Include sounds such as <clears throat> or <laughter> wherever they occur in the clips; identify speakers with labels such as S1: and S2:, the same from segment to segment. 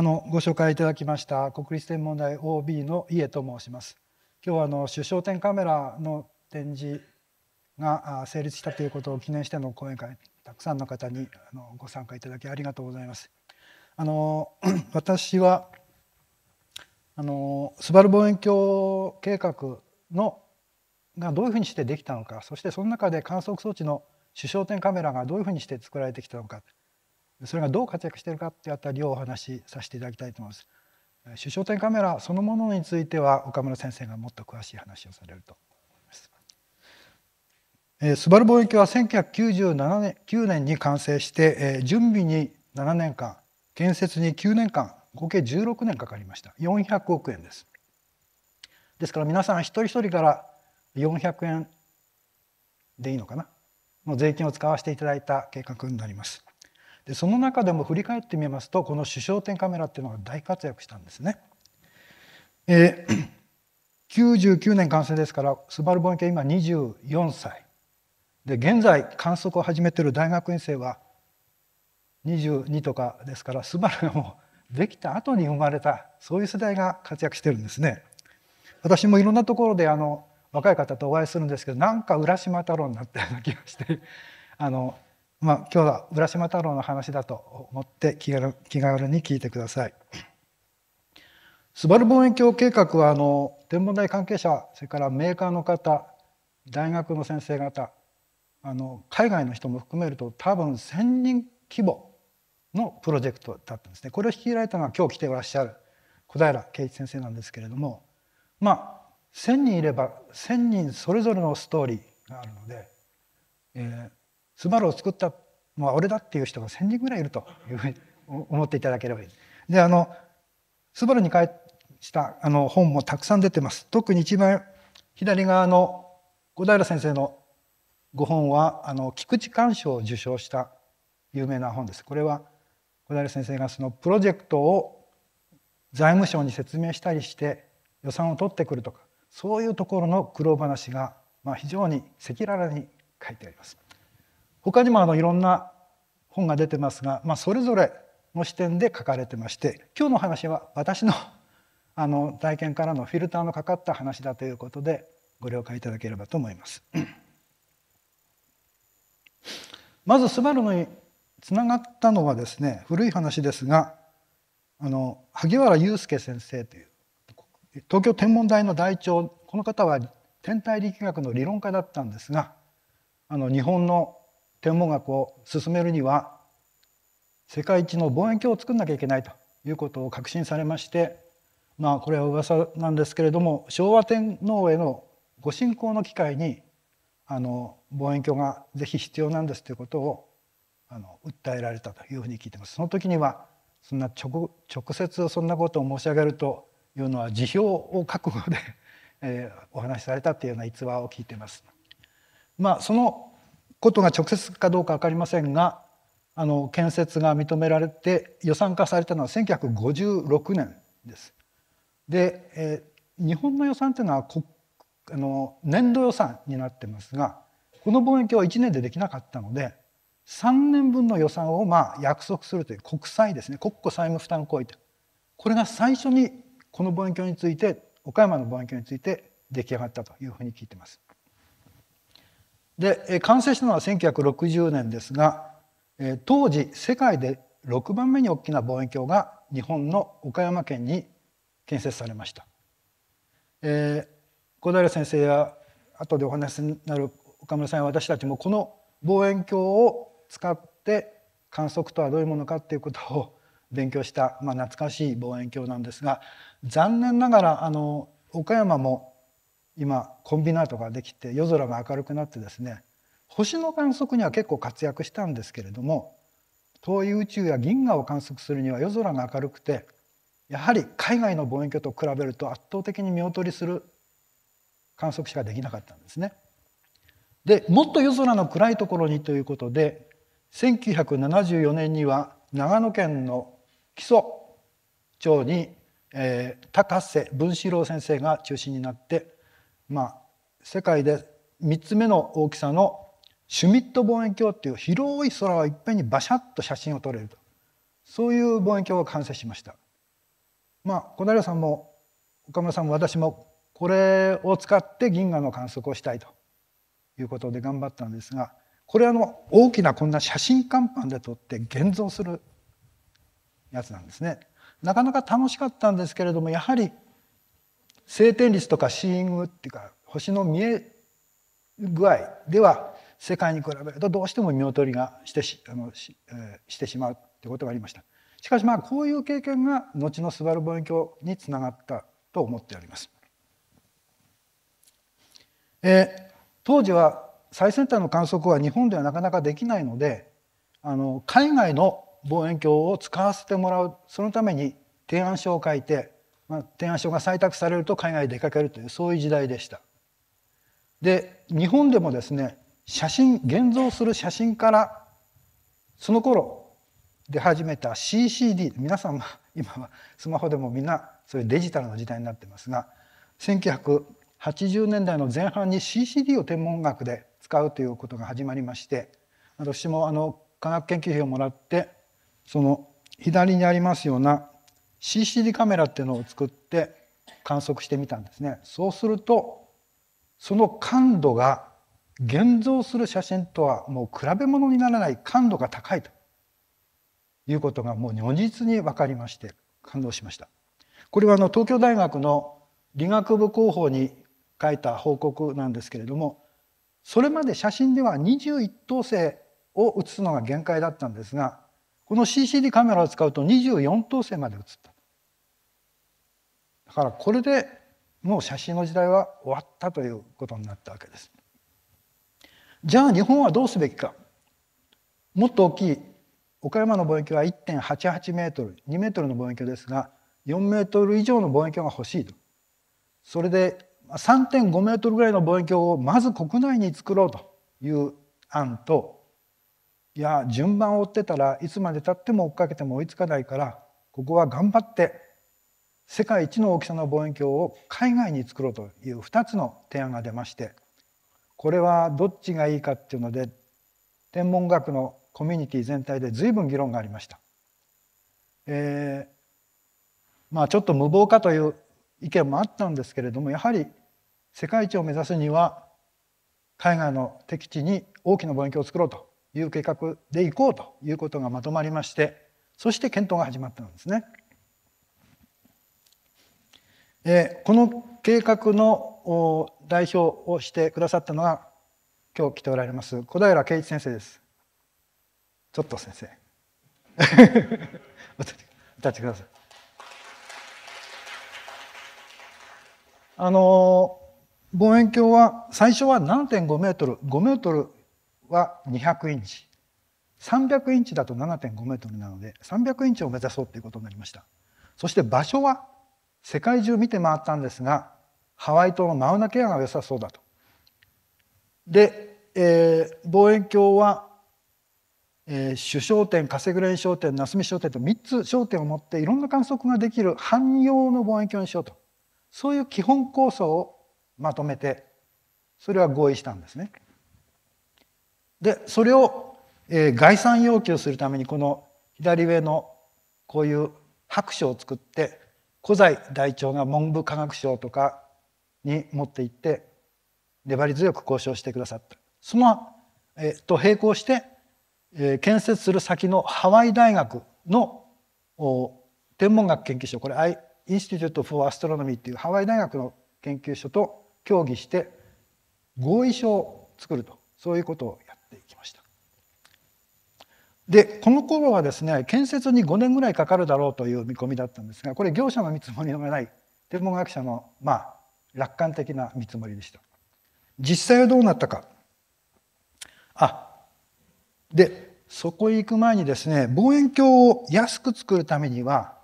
S1: あのご紹介いただきました国立天文台 OB の家と申します。今日はあの首相展カメラの展示が成立したということを記念しての講演会たくさんの方にあのご参加いただきありがとうございます。あの <clears throat> 私はあのスバル望遠鏡計画のがどういうふうにしてできたのかそしてその中で観測装置の首相点カメラがどういうふうにして作られてきたのかそれがどう活躍しているかってあたりをお話しさせていただきたいと思います。主焦点カメラそのものについては岡村先生がもっと詳しい話をされるとえー、スバル望遠鏡は1997年 ,9 年に完成して、えー、準備に7年間建設に9年間合計16年かかりました400億円ですですから皆さん一人一人から400円でいいのかなの税金を使わせていただいた計画になりますでその中でも振り返ってみますとこの主焦点カメラっていうのが大活躍したんですね。えー、99 <clears throat> 年完成ですからスバル望遠鏡今24歳で現在観測を始めてる大学院生は22とかですからスバルがもうできた後に生まれたそういう世代が活躍してるんですね。私もいろんなところであの若い方とお会いするんですけどなんか浦島太郎になったような気がしてあのまあ、今日は浦島太郎の話だと思って気軽気軽に聞いてください。スバル望遠鏡計画はあの天文台関係者それからメーカーの方大学の先生方あの海外の人も含めると多分1,000人規模のプロジェクトだったんですね。これを率いられたのは今日来ていらっしゃる小平圭一先生なんですけれどもまあ1,000人いれば1,000人それぞれのストーリーがあるので、えー、スバルを作ったのは俺だっていう人が1,000人ぐらいいるというふうに思っていただければいいであのスバルに返したあの本もたくさん出てます。特に一番左側の小平先生のご本はあの菊池寛賞を受賞した有名な本です。これは小平先生がそのプロジェクトを財務省に説明したりして予算を取ってくるとかそういうところの苦労話が、まあ、非常に赤裸々に書いてあります。他にもあのいろんな本が出てますが、まあ、それぞれの視点で書かれてまして今日の話は私の <laughs> あの体験からのフィルターのかかった話だということでご了解いただければと思います。<coughs> まずスバルにつながったのはですね古い話ですがあの萩原祐介先生という東京天文台の台長この方は天体力学の理論家だったんですがあの日本の天文学を進めるには世界一の望遠鏡を作んなきゃいけないということを確信されましてまあこれは噂なんですけれども昭和天皇へのご信仰の機会にあの望遠鏡がぜひ必要なんですということをあの訴えられたというふうに聞いてます。その時にはそんな直接そんなことを申し上げるというのは辞表を覚悟でえー、お話しされたというような逸話を聞いてます。まあ、そのことが直接かどうか分かりませんがあの建設が認められて予算化されたのは1956年です。で、えー、日本の予算というのはあの年度予算になってますがこの貿易は1年でできなかったので3年分の予算をまあ約束するという国債ですね国庫債務負担行為とこれが最初にこの望遠鏡について岡山の望遠鏡について出来上がったというふうに聞いてます。で完成したのは1960年ですが当時世界で6番目に大きな望遠鏡が日本の岡山県に建設されました。えー、小平先生や後でお話になる岡村さんや私たちもこの望遠鏡を使って観測とはどういうものかということを勉強した、まあ、懐かしい望遠鏡なんですが残念ながらあの岡山も今コンビナートができて夜空が明るくなってですね星の観測には結構活躍したんですけれども遠い宇宙や銀河を観測するには夜空が明るくてやはり海外の望遠鏡と比べると圧倒的に見劣りする観測しかできなかったんですね。でもっと夜空の暗いところにということで1974年には長野県の木曽町に、えー、高瀬文四郎先生が中心になってまあ、世界で3つ目の大きさのシュミット望遠鏡っていう広い空をいっぺんにバシャッと写真を撮れるとそういう望遠鏡が完成しました。まあ、小平さんも岡村さんも私もこれを使って銀河の観測をしたいということで頑張ったんですがこれあの大きなこんな写真看板で撮って現像するやつなんですね。なかなか楽しかったんですけれどもやはり晴天率とかシーイングっていうか星の見え具合では世界に比べるとどうしても見劣りがしてしあのし,、えしてしまうということがありました。しかしまあこういう経験が後のスバル望遠鏡につながったと思っております。えー、当時は最先端の観測は日本ではなかなかできないのであの海外の望遠鏡を使わせてもらうそのために提案書を書いてまあ、提案書が採択されると海外に出かけるというそういう時代でした。で日本でもですね写真現像する写真からその頃で始めた CCD 皆さんも <laughs> 今はスマホでもみんなそういうデジタルの時代になってますが1980年代の前半に CCD を天文学で使うということが始まりまして私もあの科学研究費をもらってその左にありますような CCD カメラっていうのを作って観測してみたんですね。そうするとその感度が現像する写真とはもう比べ物にならない感度が高いということがもう如実に分かりまして感動しました。これはあの東京大学の理学部広報に書いた報告なんですけれどもそれまで写真では21等星を写すのが限界だったんですがこの CCD カメラを使うと24等星まで映っただからこれでもう写真の時代は終わったということになったわけですじゃあ日本はどうすべきかもっと大きい岡山の望遠鏡は1.88メートル2メートルの望遠鏡ですが4メートル以上の望遠鏡が欲しいとそれで3.5メートルぐらいの望遠鏡をまず国内に作ろうという案といや順番を追ってたらいつまでたっても追っかけても追いつかないからここは頑張って世界一の大きさの望遠鏡を海外に作ろうという2つの提案が出ましてこれはどっちがいいかっていうので天文学のコミュニティ全体で随分議論がありました。えー、まあちょっと無謀かという意見もあったんですけれどもやはり世界一を目指すには海外の敵地に大きな望遠鏡を作ろうという計画でいこうということがまとまりましてそして検討が始まったんですね。えー、この計画の代表をしてくださったのが今日来ておられます小平圭一先生です。ちょっと先生。歌 <laughs> ってください。あの望遠鏡は最初は7.5メートル5メートルは200インチ300インチだと7.5メートルなので300インチを目指そうということになりましたそして場所は世界中見て回ったんですがハワイ島のマウナケアが良さそうだとで、えー、望遠鏡は、えー、主焦点カセグレン焦点ナスミ焦点と3つ焦点を持っていろんな観測ができる汎用の望遠鏡にしようとそういう基本構想をまとめてそれは合意したんですね。でそれを、えー、概算要求するためにこの左上のこういう白書を作って古材大長が文部科学省とかに持って行って粘り強く交渉してくださったその、えー、と並行して、えー、建設する先のハワイ大学の天文学研究所これアイインスティテュート・フォー・アストロノミーっていうハワイ大学の研究所と協議して合意書を作るとそういうことをっていきました。でこの頃はですね建設に5年ぐらいかかるだろうという見込みだったんですがこれ業者の見積もりがない天文学者のまあ楽観的な見積もりでした。実際はどうなったか。あでそこへ行く前にですね望遠鏡を安く作るためには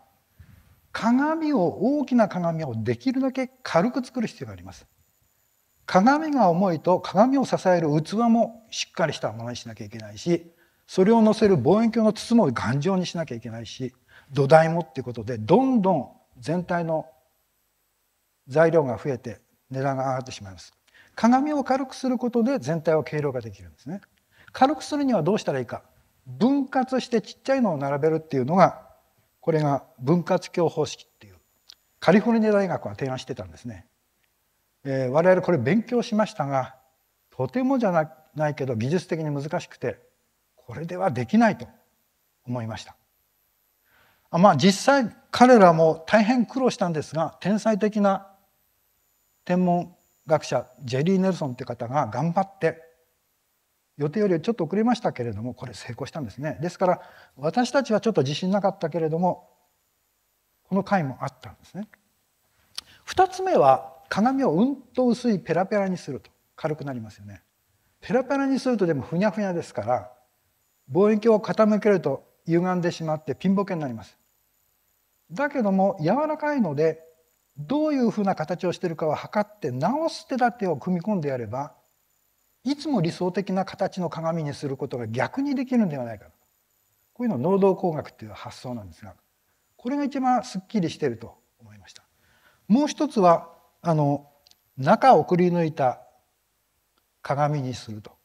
S1: 鏡を大きな鏡をできるだけ軽く作る必要があります。鏡が重いと鏡を支える器もしっかりしたものにしなきゃいけないしそれを乗せる望遠鏡の筒も頑丈にしなきゃいけないし土台もっていうことでどんどん全体の材料が増えて値段が上がってしまいます。鏡を軽くすることで全体を軽量化できるんですね。軽くするにはどうしたらいいか分割してちっちゃいのを並べるっていうのがこれが分割鏡方式っていうカリフォルニア大学が提案してたんですね。えー、我々これ勉強しましたがとてもじゃないけど技術的に難しくてこれではできないと思いました。まあ実際彼らも大変苦労したんですが天才的な天文学者ジェリー・ネルソンという方が頑張って予定よりちょっと遅れましたけれどもこれ成功したんですねですから私たちはちょっと自信なかったけれどもこの回もあったんですね。2つ目は鏡をうんと薄いペラペラにすると軽くなりますよね。ペラペラにするとでもふにゃふにゃですから望遠鏡を傾けると歪んでしまってピンボケになります。だけども柔らかいのでどういうふうな形をしているかは測って直す手立てを組み込んでやればいつも理想的な形の鏡にすることが逆にできるんではないかとこういうのを能動工学っていう発想なんですがこれが一番すっきりしていると思いました。もう一つはあの中をくり抜いた鏡にすると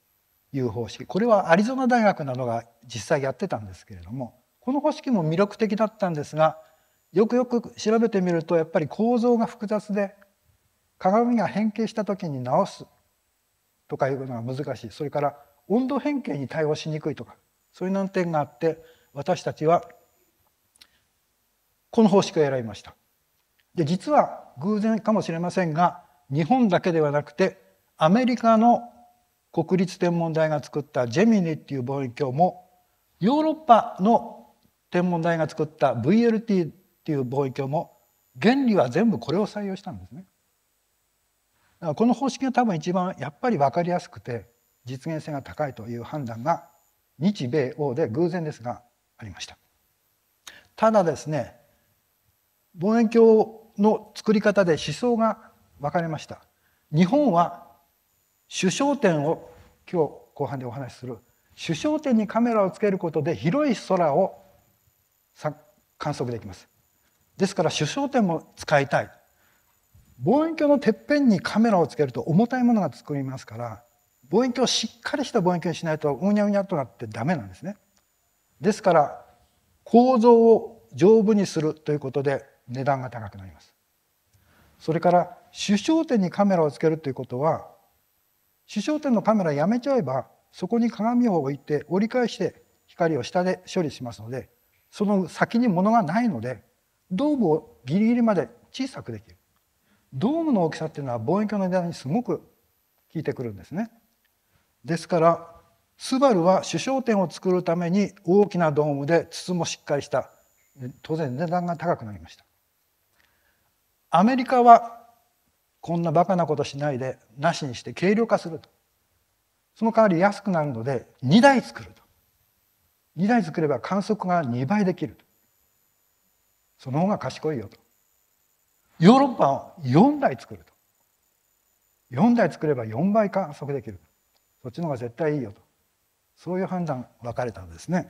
S1: いう方式これはアリゾナ大学などが実際やってたんですけれどもこの方式も魅力的だったんですがよくよく調べてみるとやっぱり構造が複雑で鏡が変形した時に直すとかいうのが難しいそれから温度変形に対応しにくいとかそういう難点があって私たちはこの方式を選びました。で実は偶然かもしれませんが日本だけではなくてアメリカの国立天文台が作ったジェミニっていう望遠鏡もヨーロッパの天文台が作った VLT っていう望遠鏡も原理は全部これを採用したんですね。だからこの方式が多分一番やっぱり分かりやすくて実現性が高いという判断が日米欧で偶然ですがありました。ただですね望遠鏡の作り方で思想が分かれました。日本は首相点を今日後半でお話しする首相点にカメラをつけることで広い空を観測できます。ですから首相点も使いたい。望遠鏡のてっぺんにカメラをつけると重たいものが作りますから望遠鏡をしっかりした望遠鏡にしないとうにゃうにゃとなってダメなんですね。ですから構造を丈夫にするということで値段が高くなりますそれから主焦点にカメラをつけるということは首相点のカメラやめちゃえばそこに鏡を置いて折り返して光を下で処理しますのでその先に物がないのでドームをギリギリまで小さくできるドームの大きさっていうのは望遠鏡の値段にすごく効いてくるんですねですからスバルは首相点を作るために大きなドームで筒もしっかりした当然値段が高くなりましたアメリカはこんなバカなことしないでなしにして軽量化するとその代わり安くなるので2台作ると2台作れば観測が2倍できるとその方が賢いよとヨーロッパは4台作ると4台作れば4倍観測できるそっちの方が絶対いいよとそういう判断分かれたんですね。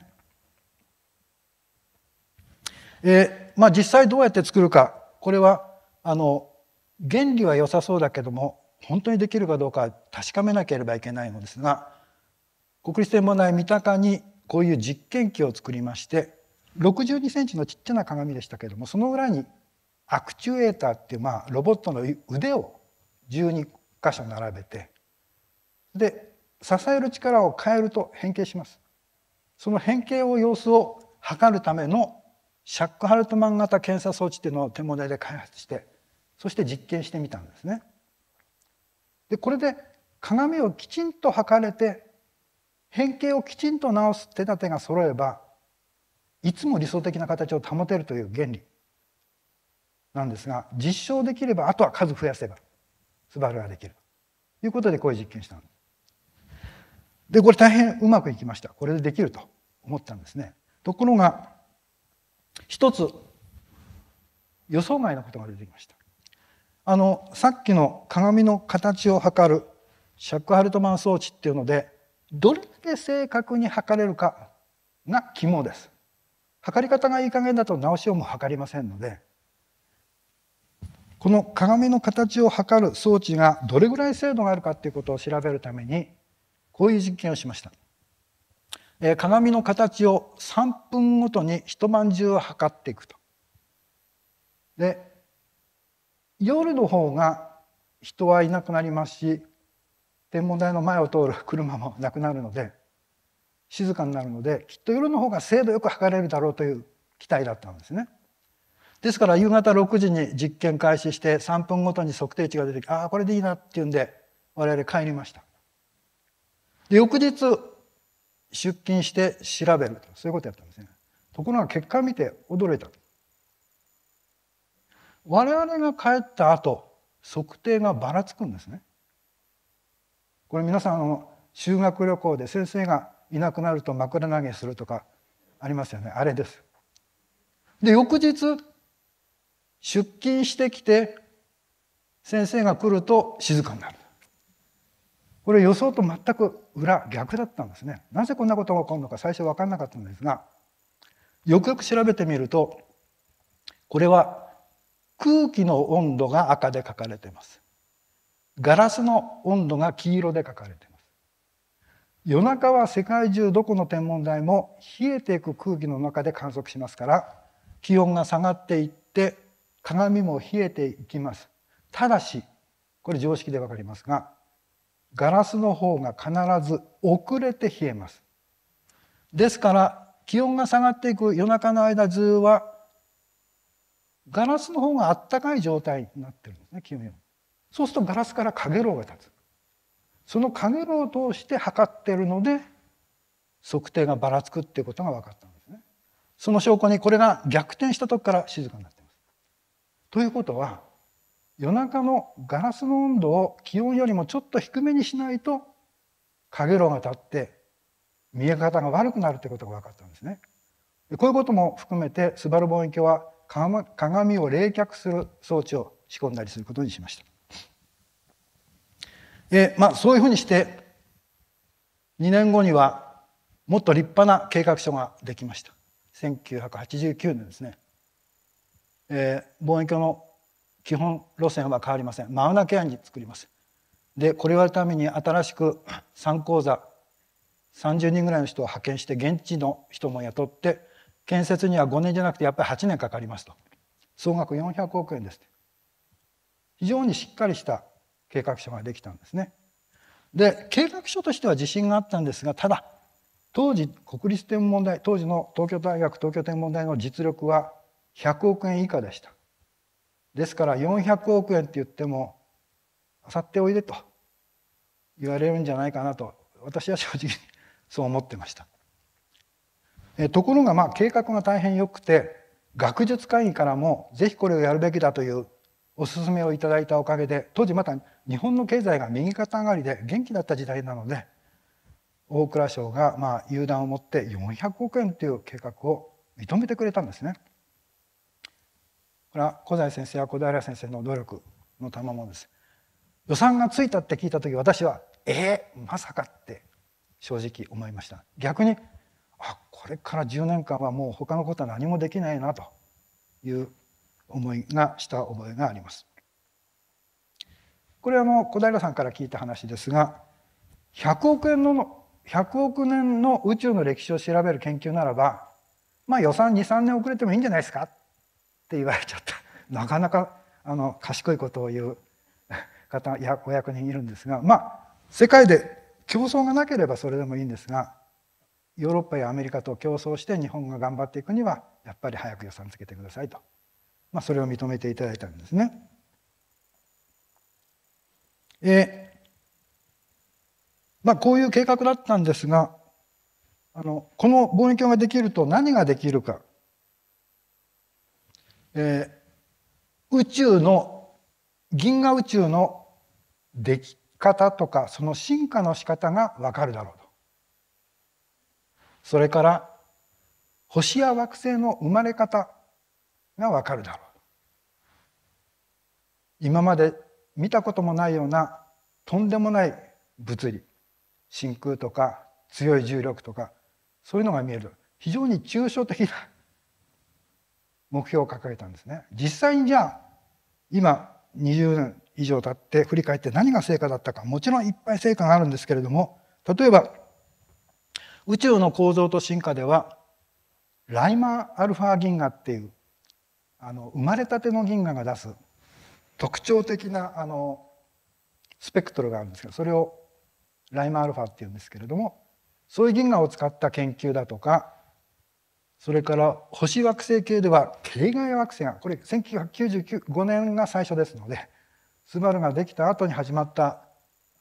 S1: えーまあ、実際どうやって作るかこれはあの原理は良さそうだけども本当にできるかどうか確かめなければいけないのですが国立天文台三鷹にこういう実験機を作りまして6 2ンチのちっちゃな鏡でしたけどもその裏にアクチュエーターっていうまあロボットの腕を12箇所並べてで支える力を変えると変形します。その変形を様子を測るためのシャック・ハルトマン型検査装置っていうのを天文台で開発してそして実験してみたんですね。でこれで鏡をきちんと測れて変形をきちんと直す手立てが揃えばいつも理想的な形を保てるという原理なんですが実証できればあとは数増やせばスバルができるということでこういう実験したんです。でこれ大変うまくいきましたこれでできると思ったんですね。ところが一つ予想外のことが出てきました。あのさっきの鏡の形を測るシャック・ハルトマン装置っていうのでどれだけ正確に測れるかが肝です。測り方がいい加減だと直しようも測りませんのでこの鏡の形を測る装置がどれぐらい精度があるかっていうことを調べるためにこういう実験をしました。えー、鏡の形を3分ごとに一晩中測っていくと。で夜の方が人はいなくなりますし天文台の前を通る車もなくなるので静かになるのできっと夜の方が精度よく測れるだろうという期待だったんですね。ですから夕方6時に実験開始して3分ごとに測定値が出てきてああこれでいいなっていうんで我々帰りました。で翌日出勤して調べるとそういうことやったんですね。ところが結果見て驚いた。我々が帰った後測定がばらつくんですね。これ皆さんあの修学旅行で先生がいなくなると枕投げするとかありますよねあれです。で翌日出勤してきて先生が来ると静かになる。これ予想と全く裏逆だったんですね。なぜこんなことが起こるのか最初分かんなかったんですがよくよく調べてみるとこれは空気の温度が赤で書かれています。ガラスの温度が黄色で書かれています。夜中は世界中どこの天文台も冷えていく空気の中で観測しますから気温が下がっていって鏡も冷えていきます。ただしこれ常識でわかりますがガラスの方が必ず遅れて冷えます。ですから気温が下がっていく夜中の間中はガラスの方があったかい状態になってるんですね清めは。そうするとガラスから陽炎が立つ。その陽炎を通して測ってるので測定がばらつくっていうことが分かったんですね。その証拠にこれが逆転したとこから静かになってます。ということは夜中のガラスの温度を気温よりもちょっと低めにしないと陽炎が立って見え方が悪くなるということが分かったんですね。こういうことも含めてスバル望遠鏡は鏡を冷却する装置を仕込んだりすることにしました。えまあ、そういうふうにして2年後にはもっと立派な計画書ができました1989年ですね、えー、望遠鏡の基本路線は変わりませんマウナケアに作りますでこれをやるために新しく3講座30人ぐらいの人を派遣して現地の人も雇って建設には5年じゃなくてやっぱり8年かかりますと総額400億円です非常にしっかりした計画書ができたんですねで計画書としては自信があったんですがただ当時国立天文台当時の東京大学東京天文台の実力は100億円以下でしたですから400億円って言ってもあさっておいでと言われるんじゃないかなと私は正直そう思ってましたえところがまあ計画が大変良くて学術会議からもぜひこれをやるべきだというお勧めをいただいたおかげで当時また日本の経済が右肩上がりで元気だった時代なので大蔵省がまあ油断を持って400億円という計画を認めてくれたんですね。これは小西先生や小平先生の努力の賜物です。予算がついたって聞いた時私はえー、まさかって正直思いました。逆にあこれから10年間はもう他のことは何もできないなという思いがした覚えがあります。これはもう小平さんから聞いた話ですが100億円の100億年の宇宙の歴史を調べる研究ならばまあ予算23年遅れてもいいんじゃないですかって言われちゃった <laughs> なかなかあの賢いことを言う方やお役人いるんですがまあ世界で競争がなければそれでもいいんですがヨーロッパやアメリカと競争して日本が頑張っていくにはやっぱり早く予算つけてくださいと、まあ、それを認めていただいたんですね。えまあ、こういう計画だったんですがあのこの望遠鏡ができると何ができるか、えー、宇宙の銀河宇宙のでき方とかその進化の仕方が分かるだろうそれから星や惑星の生まれ方がわかるだろう今まで見たこともないようなとんでもない物理真空とか強い重力とかそういうのが見える非常に抽象的な <laughs> 目標を掲げたんですね。実際にじゃあ今20年以上経って振り返って何が成果だったかもちろんいっぱい成果があるんですけれども例えば宇宙の構造と進化ではライマーアルファ銀河っていうあの生まれたての銀河が出す特徴的なあのスペクトルがあるんですけどそれをライマーアルファっていうんですけれどもそういう銀河を使った研究だとかそれから星惑星系では系外惑星がこれ1995年が最初ですのでスバルができた後に始まった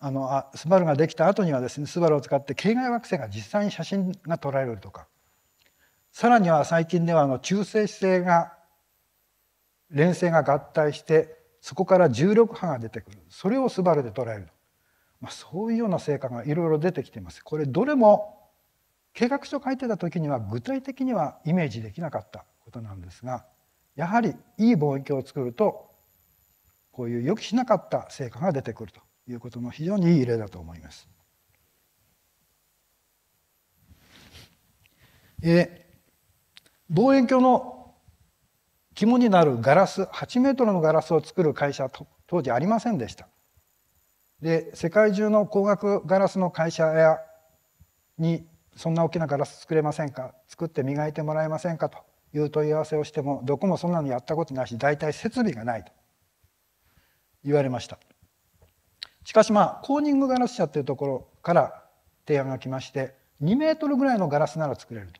S1: あのあスバルができた後にはですねスバルを使って系外惑星が実際に写真が撮られるとかさらには最近ではあの中性子星が連星が合体してそこから重力波が出てくるそれをスバルで捉える、まあ、そういうような成果がいろいろ出てきていますこれどれも計画書書いてた時には具体的にはイメージできなかったことなんですがやはりいい望遠鏡を作るとこういう予期しなかった成果が出てくるということの非常にいい例だと思います。えー、望遠鏡の肝になるガラス8メートルのガラスを作る会社と当時ありませんでした。で世界中の光学ガラスの会社やにそんな大きなガラス作れませんか作って磨いてもらえませんかという問い合わせをしてもどこもそんなのやったことないし大体設備がないと言われました。しかしまあコーニングガラス社というところから提案が来まして2メートルぐらいのガラスなら作れると。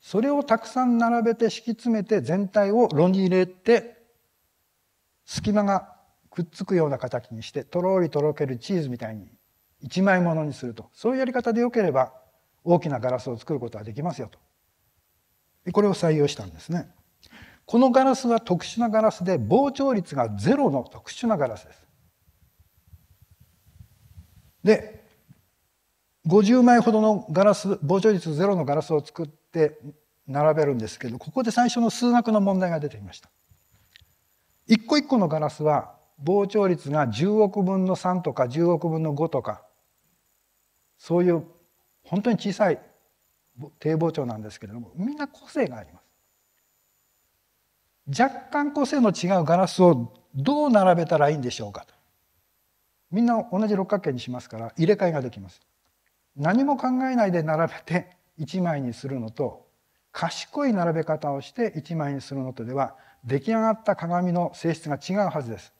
S1: それをたくさん並べて敷き詰めて全体を炉に入れて隙間がくっつくような形にしてとろりとろけるチーズみたいに一枚ものにするとそういうやり方でよければ大きなガラスを作ることはできますよとこれを採用したんですねこのガラスは特殊なガラスで膨張率がゼロの特殊なガラスですで50枚ほどのガラス膨張率ゼロのガラスを作って並べるんですけどここで最初の数学の問題が出てきました。一個一個のガラスは膨張率が10億分の3とか10億分の5とかそういう本当に小さい低膨張なんですけれどもみんな個性があります。若干個性の違うガラスをどう並べたらいいんでしょうかと。みんな同じ六角形にしますから入れ替えができます。何も考えないで並べて1枚にするのと賢い並べ方をして1枚にするのとでは出来上がった鏡の性質が違うはずです。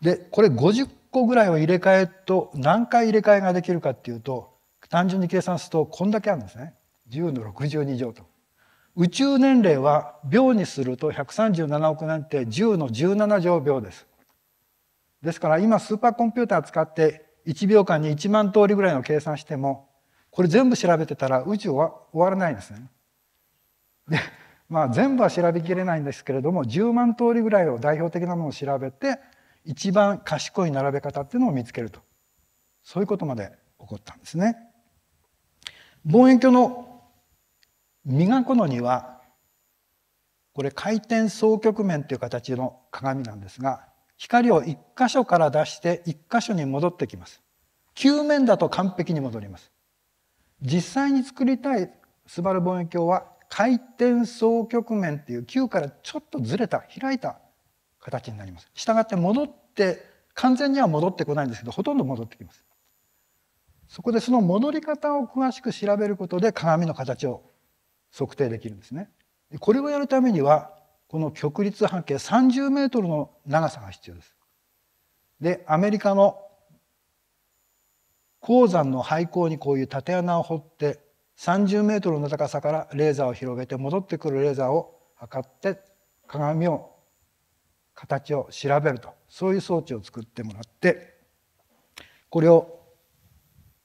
S1: でこれ50個ぐらいを入れ替えと何回入れ替えができるかっていうと単純に計算するとこんだけあるんですね。10の62乗と。宇宙年齢は秒にすると137億なんて10の17乗秒です。ですから今スーパーコンピューター使って1秒間に1万通りぐらいの計算してもこれ全部調べてたら宇宙は終わらないんですね。でまあ全部は調べきれないんですけれども10万通りぐらいを代表的なものを調べて一番賢い並べ方っていうのを見つけるとそういうことまで起こったんですね。望遠鏡の磨くのにはこれ回転双極面という形の鏡なんですが光を一箇所から出して一箇所に戻ってきます。球面だと完璧に戻ります。実際に作りたいスバル望遠鏡は回転双極面っていう球からちょっとずれた開いた形になります。したがって戻って完全には戻ってこないんですけどほとんど戻ってきます。そこでその戻り方を詳しく調べることで鏡の形を測定できるんですね。これをやるためにはこの曲率半径30メートルの長さが必要です。で、アメリカの鉱山の廃坑にこういう縦穴を掘って30メートルの高さからレーザーを広げて戻ってくるレーザーを測って鏡を形を調べるとそういう装置を作ってもらってこれを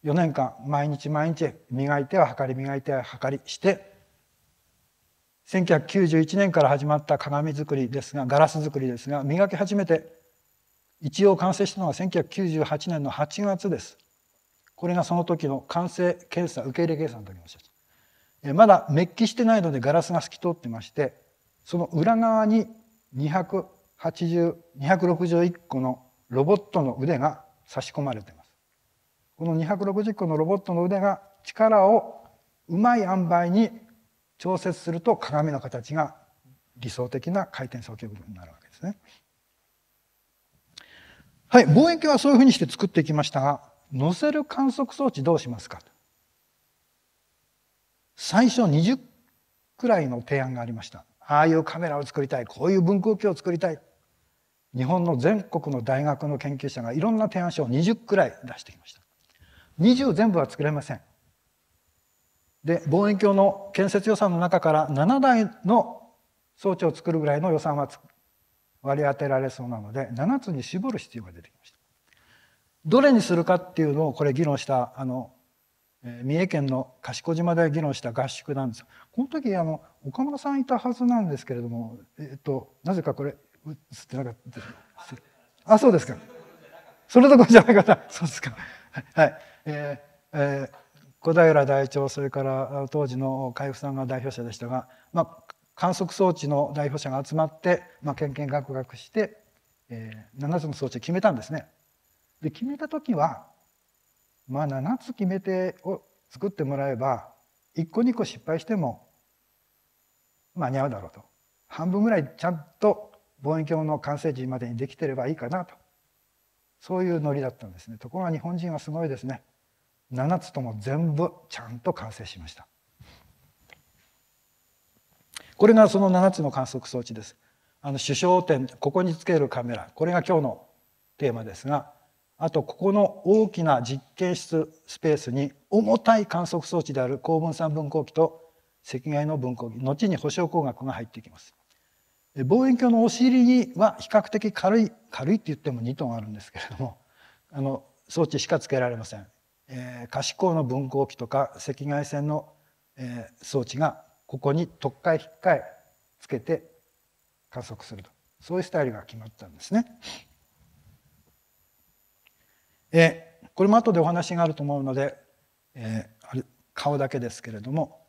S1: 4年間毎日毎日磨いては測り磨いては測りして1991年から始まった鏡作りですがガラス作りですが磨き始めて一応完成したのが1998年の8月です。これがその時の完成検査受け入れ検査の時の写真。まだメッキしてないのでガラスが透き通ってましてその裏側に261個のロボットの腕が差し込まれています。この260個のロボットの腕が力をうまい塩梅に調節すると鏡の形が理想的な回転装球部分になるわけですね。はい、望遠鏡はそういうふうにして作っていきましたが、載せる観測装置どうしますか最初20くらいの提案がありました。ああいうカメラを作りたい、こういう分光器を作りたい。日本の全国の大学の研究者がいろんな提案書を20くらい出してきました。20全部は作れません。で望遠鏡の建設予算の中から7台の装置を作るぐらいの予算は割り当てられそうなので7つに絞る必要が出てきました。どれにするかっていうのをこれ議論したあの三重県の賢島で議論した合宿なんですこの時あの岡村さんいたはずなんですけれども、えっと、なぜかこれ映ってなかったあそうですかそれどころじゃない方そうですかはい、えーえー小平台長それから当時の海部さんが代表者でしたが、まあ、観測装置の代表者が集まって、まあ、ケンけんガクして、えー、7つの装置を決めたんですね。で決めた時は、まあ、7つ決め手を作ってもらえば1個2個失敗しても間に合うだろうと半分ぐらいちゃんと望遠鏡の完成時までにできてればいいかなとそういうノリだったんですねところが日本人はすごいですね。7つとも全部ちゃんと完成しました。これがその7つの観測装置です。あの首相点、ここにつけるカメラ、これが今日のテーマですが、あとここの大きな実験室スペースに重たい観測装置である高分散分光器と赤外の分光器、後に保証光学が入ってきます。望遠鏡のお尻には比較的軽い、軽いって言っても2トンあるんですけれども、あの装置しかつけられません。可視光の分光器とか赤外線の、えー、装置がここに特回引っかえつけて加速するとそういうスタイルが決まったんですね。えー、これも後でお話があると思うので、えー、あれ顔だけですけれども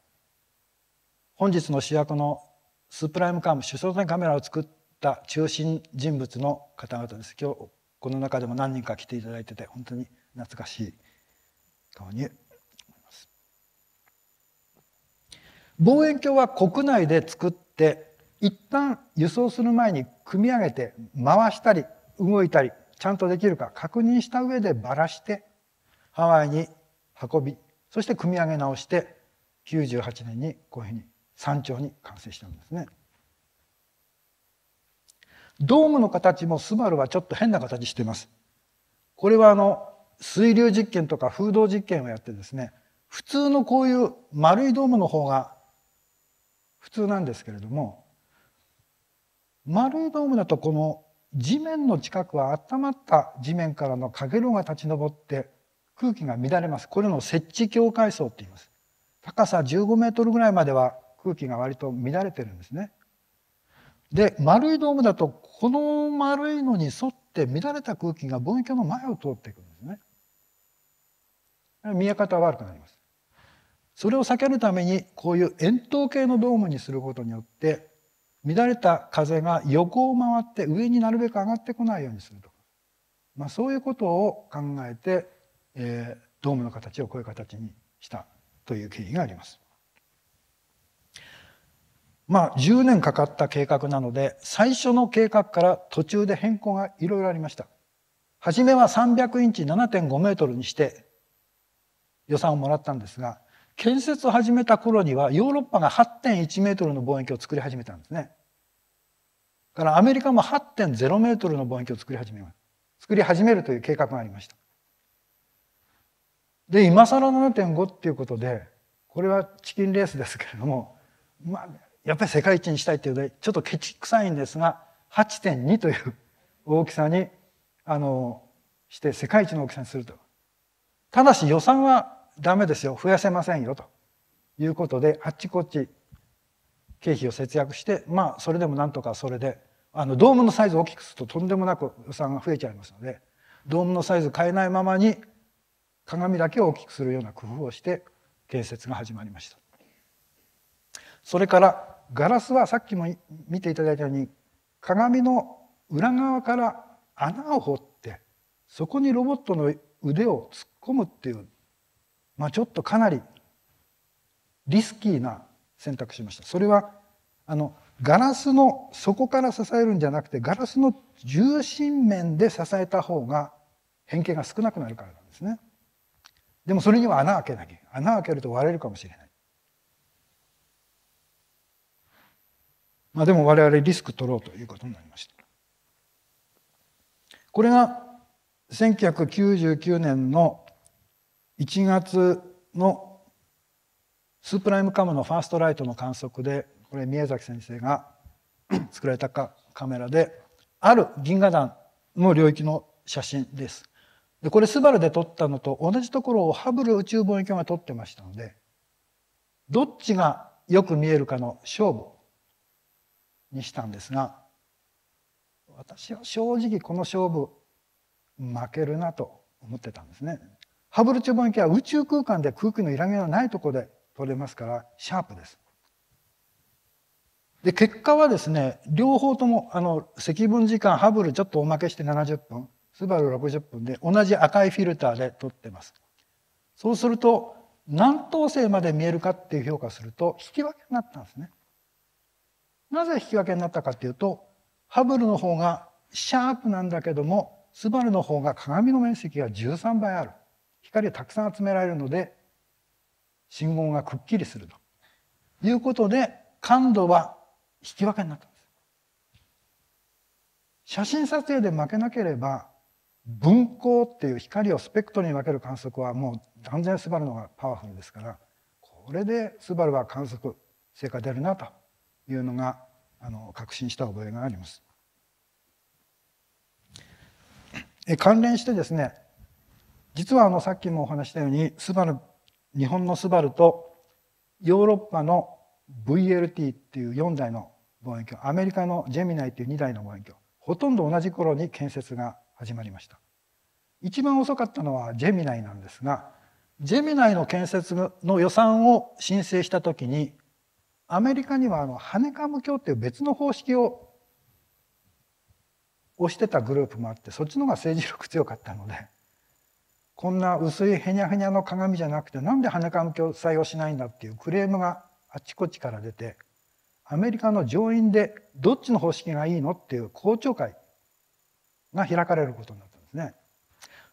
S1: 本日の主役のスープライムカム主相線カメラを作った中心人物の方々です今日この中でも何人か来ていただいてて本当に懐かしいといに思います。望遠鏡は国内で作って一旦輸送する前に組み上げて回したり動いたりちゃんとできるか確認した上でばらしてハワイに運びそして組み上げ直して98年にこういうふうに山頂に完成したんですね。ドームの形もスバルはちょっと変な形してます。これはあの水流実験とか風洞実験をやってですね普通のこういう丸いドームの方が普通なんですけれども丸いドームだとこの地面の近くは温まった地面からのかげろが立ち上って空気が乱れます。これの設置境界層って言います。高さ15メートルぐらいまでは空気が割と乱れてるんですね。で、丸いドームだとこの丸いのに沿って乱れた空気が分岐の前を通っていくんですね。見え方悪くなります。それを避けるためにこういう円筒形のドームにすることによって乱れた風が横を回って上になるべく上がってこないようにするとか、まあ、そういうことを考えて、えー、ドームの形をこういう形にしたという経緯があります。まあ10年かかった計画なので最初の計画から途中で変更がいろいろありました。初めは300インチ7.5メートルにして予算をもらったんですが建設を始めた頃にはヨーロッパが8.1メートルの望遠鏡を作り始めたんですね。だからアメリカも8.0メートルの望遠鏡を作り始めます。作り始めるという計画がありました。で、今更7.5っていうことで、これはチキンレースですけれども、まあ、やっぱり世界一にしたいっていうので、ちょっとケチくさいんですが、8.2という大きさに、あの、して世界一の大きさにすると。ただし予算はダメですよ増やせませんよということであっちこっち経費を節約してまあそれでもなんとかそれであのドームのサイズを大きくするととんでもなく予算が増えちゃいますのでドームのサイズ変えないままに鏡だけを大きくするような工夫をして建設が始まりました。それからガラスはさっきも見ていただいたように鏡の裏側から穴を掘ってそこにロボットの腕を突っ込むっていうまあ、ちょっとかなりリスキーな選択しましたそれはあのガラスの底から支えるんじゃなくてガラスの重心面で支えた方が変形が少なくなるからなんですねでもそれには穴開けなきゃ穴開けると割れるかもしれないまあでも我々リスク取ろうということになりましたこれが1999年の1月のスープライムカムのファーストライトの観測でこれ宮崎先生が <coughs> 作られたカメラである銀河団の領域の写真です。でこれスバルで撮ったのと同じところをハブル宇宙望遠鏡が撮ってましたのでどっちがよく見えるかの勝負にしたんですが私は正直この勝負負けるなと思ってたんですね。ハブル超音波は宇宙空間で空気のいらげのないところで取れますからシャープです。で結果はですね両方ともあの積分時間ハブルちょっとおまけして70分スバル60分で同じ赤いフィルターで撮ってます。そうすると何等星まで見えるかっていう評価すると引き分けになったんですね。なぜ引き分けになったかっていうとハブルの方がシャープなんだけどもスバルの方が鏡の面積が13倍ある。光をたくさん集められるので信号がくっきりするということで感度は引き分けになったんです。写真撮影で負けなければ分光っていう光をスペクトルに分ける観測はもう断然スバルの方がパワフルですからこれでスバルは観測成果出るなというのがあの確信した覚えがあります。関連してですね実はあのさっきもお話したようにスバル日本のスバルとヨーロッパの VLT っていう4台の望遠鏡アメリカのジェミナイっていう2台の望遠鏡ほとんど同じ頃に建設が始まりました一番遅かったのはジェミナイなんですがジェミナイの建設の予算を申請した時にアメリカにはあのハネカム教っていう別の方式を推してたグループもあってそっちの方が政治力強かったのでこんな薄いヘニャヘニャの鏡じゃなくてなんで羽根鏡を採用しないんだっていうクレームがあちこちから出てアメリカの上院でどっちの方式がいいのっていう公聴会が開かれることになったんですね。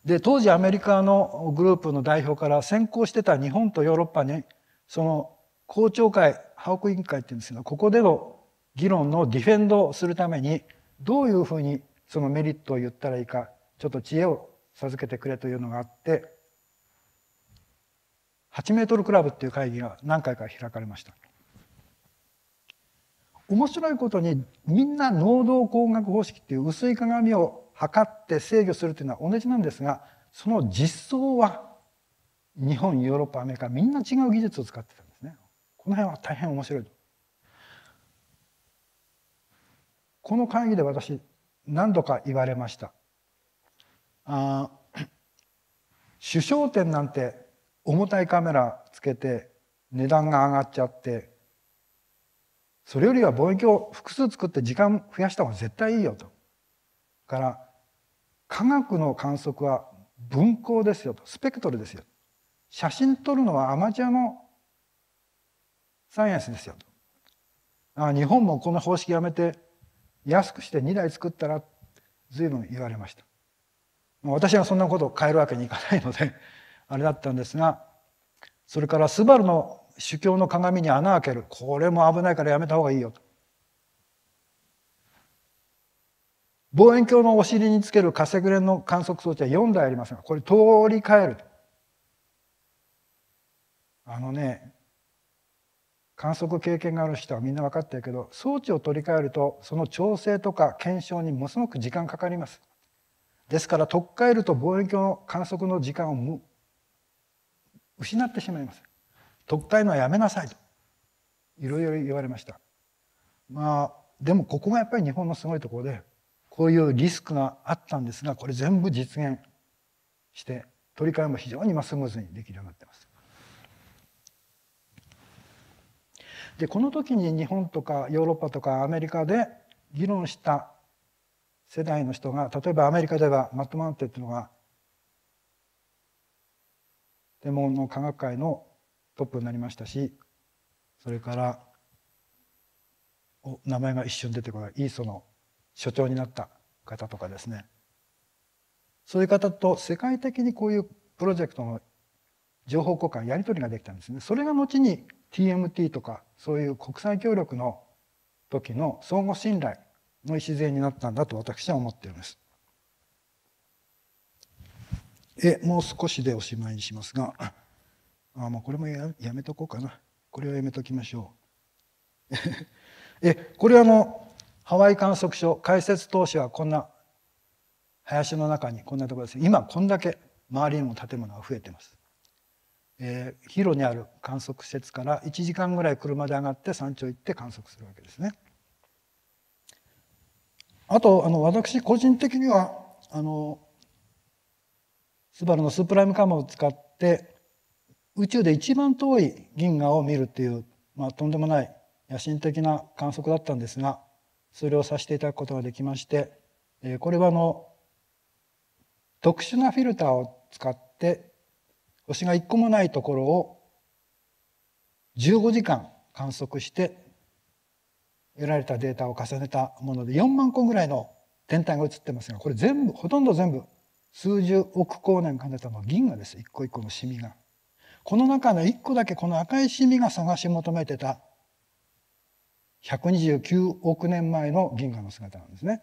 S1: で当時アメリカのグループの代表から先行してた日本とヨーロッパにその公聴会ハオク委員会っていうんですけどここでの議論のディフェンドをするためにどういうふうにそのメリットを言ったらいいかちょっと知恵を授けてくれというのがあって8メートルクラブっていう会議が何回か開かれました。面白いことにみんな能動工学方式っていう薄い鏡を測って制御するというのは同じなんですがその実装は日本ヨーロッパアメリカみんな違う技術を使ってたんですね。この辺は大変面白いこの会議で私何度か言われましたあ <coughs> 首相店なんて重たいカメラつけて値段が上がっちゃってそれよりは望遠鏡を複数作って時間増やした方が絶対いいよと。から科学の観測は分光ですよとスペクトルですよ写真撮るのはアマチュアのサイエンスですよとあ日本もこの方式やめて安くして2台作ったら随分言われました私はそんなことを変えるわけにいかないので <laughs> あれだったんですがそれから「スバルの主教の鏡に穴開けるこれも危ないからやめた方がいいよ」と。望遠鏡のお尻につけるかせぐれの観測装置は4台ありますがこれ通り変えると。あのね観測経験がある人はみんな分かってるけど装置を取り替えるとその調整とか検証にものすごく時間かかります。ですから取っ換えると望遠鏡の観測の時間を失ってしまいます。取っ換えるのはやめなさいといろいろ言われました。まあでもここがやっぱり日本のすごいところでこういうリスクがあったんですがこれ全部実現して取り替えも非常にスムーズにできるようになってます。でこの時に日本とかヨーロッパとかアメリカで議論した世代の人が例えばアメリカではマット・マてンテっていうのが天文の科学界のトップになりましたしそれからお名前が一瞬出てこないイーソの所長になった方とかですねそういう方と世界的にこういうプロジェクトの情報交換やり取りができたんですね。それが後に TMT とかそういう国際協力の時の相互信頼の礎になったんだと私は思っています。え、もう少しでおしまいにしますが、あもうこれもやめとこうかな。これはやめときましょう。<laughs> え、これはあの、ハワイ観測所、開設当初はこんな、林の中にこんなところです。今こんだけ周りにも建物が増えてます。えー、広にある観測施設から1時間ぐらい車で上がって山頂行って観測するわけですね。あと、あの、私個人的には、あの、スバルのスープライムカムを使って、宇宙で一番遠い銀河を見るっていう、まあ、とんでもない野心的な観測だったんですが、それをさせていただくことができまして、えー、これはあの、特殊なフィルターを使って、星が一個もないところを15時間観測して、得られたデータを重ねたもので4万個ぐらいの天体が映ってますがこれ全部ほとんど全部数十億光年かねたの銀河です一個一個のシミが。この中の一個だけこの赤いシミが探し求めてた129億年前の銀河の姿なんですね。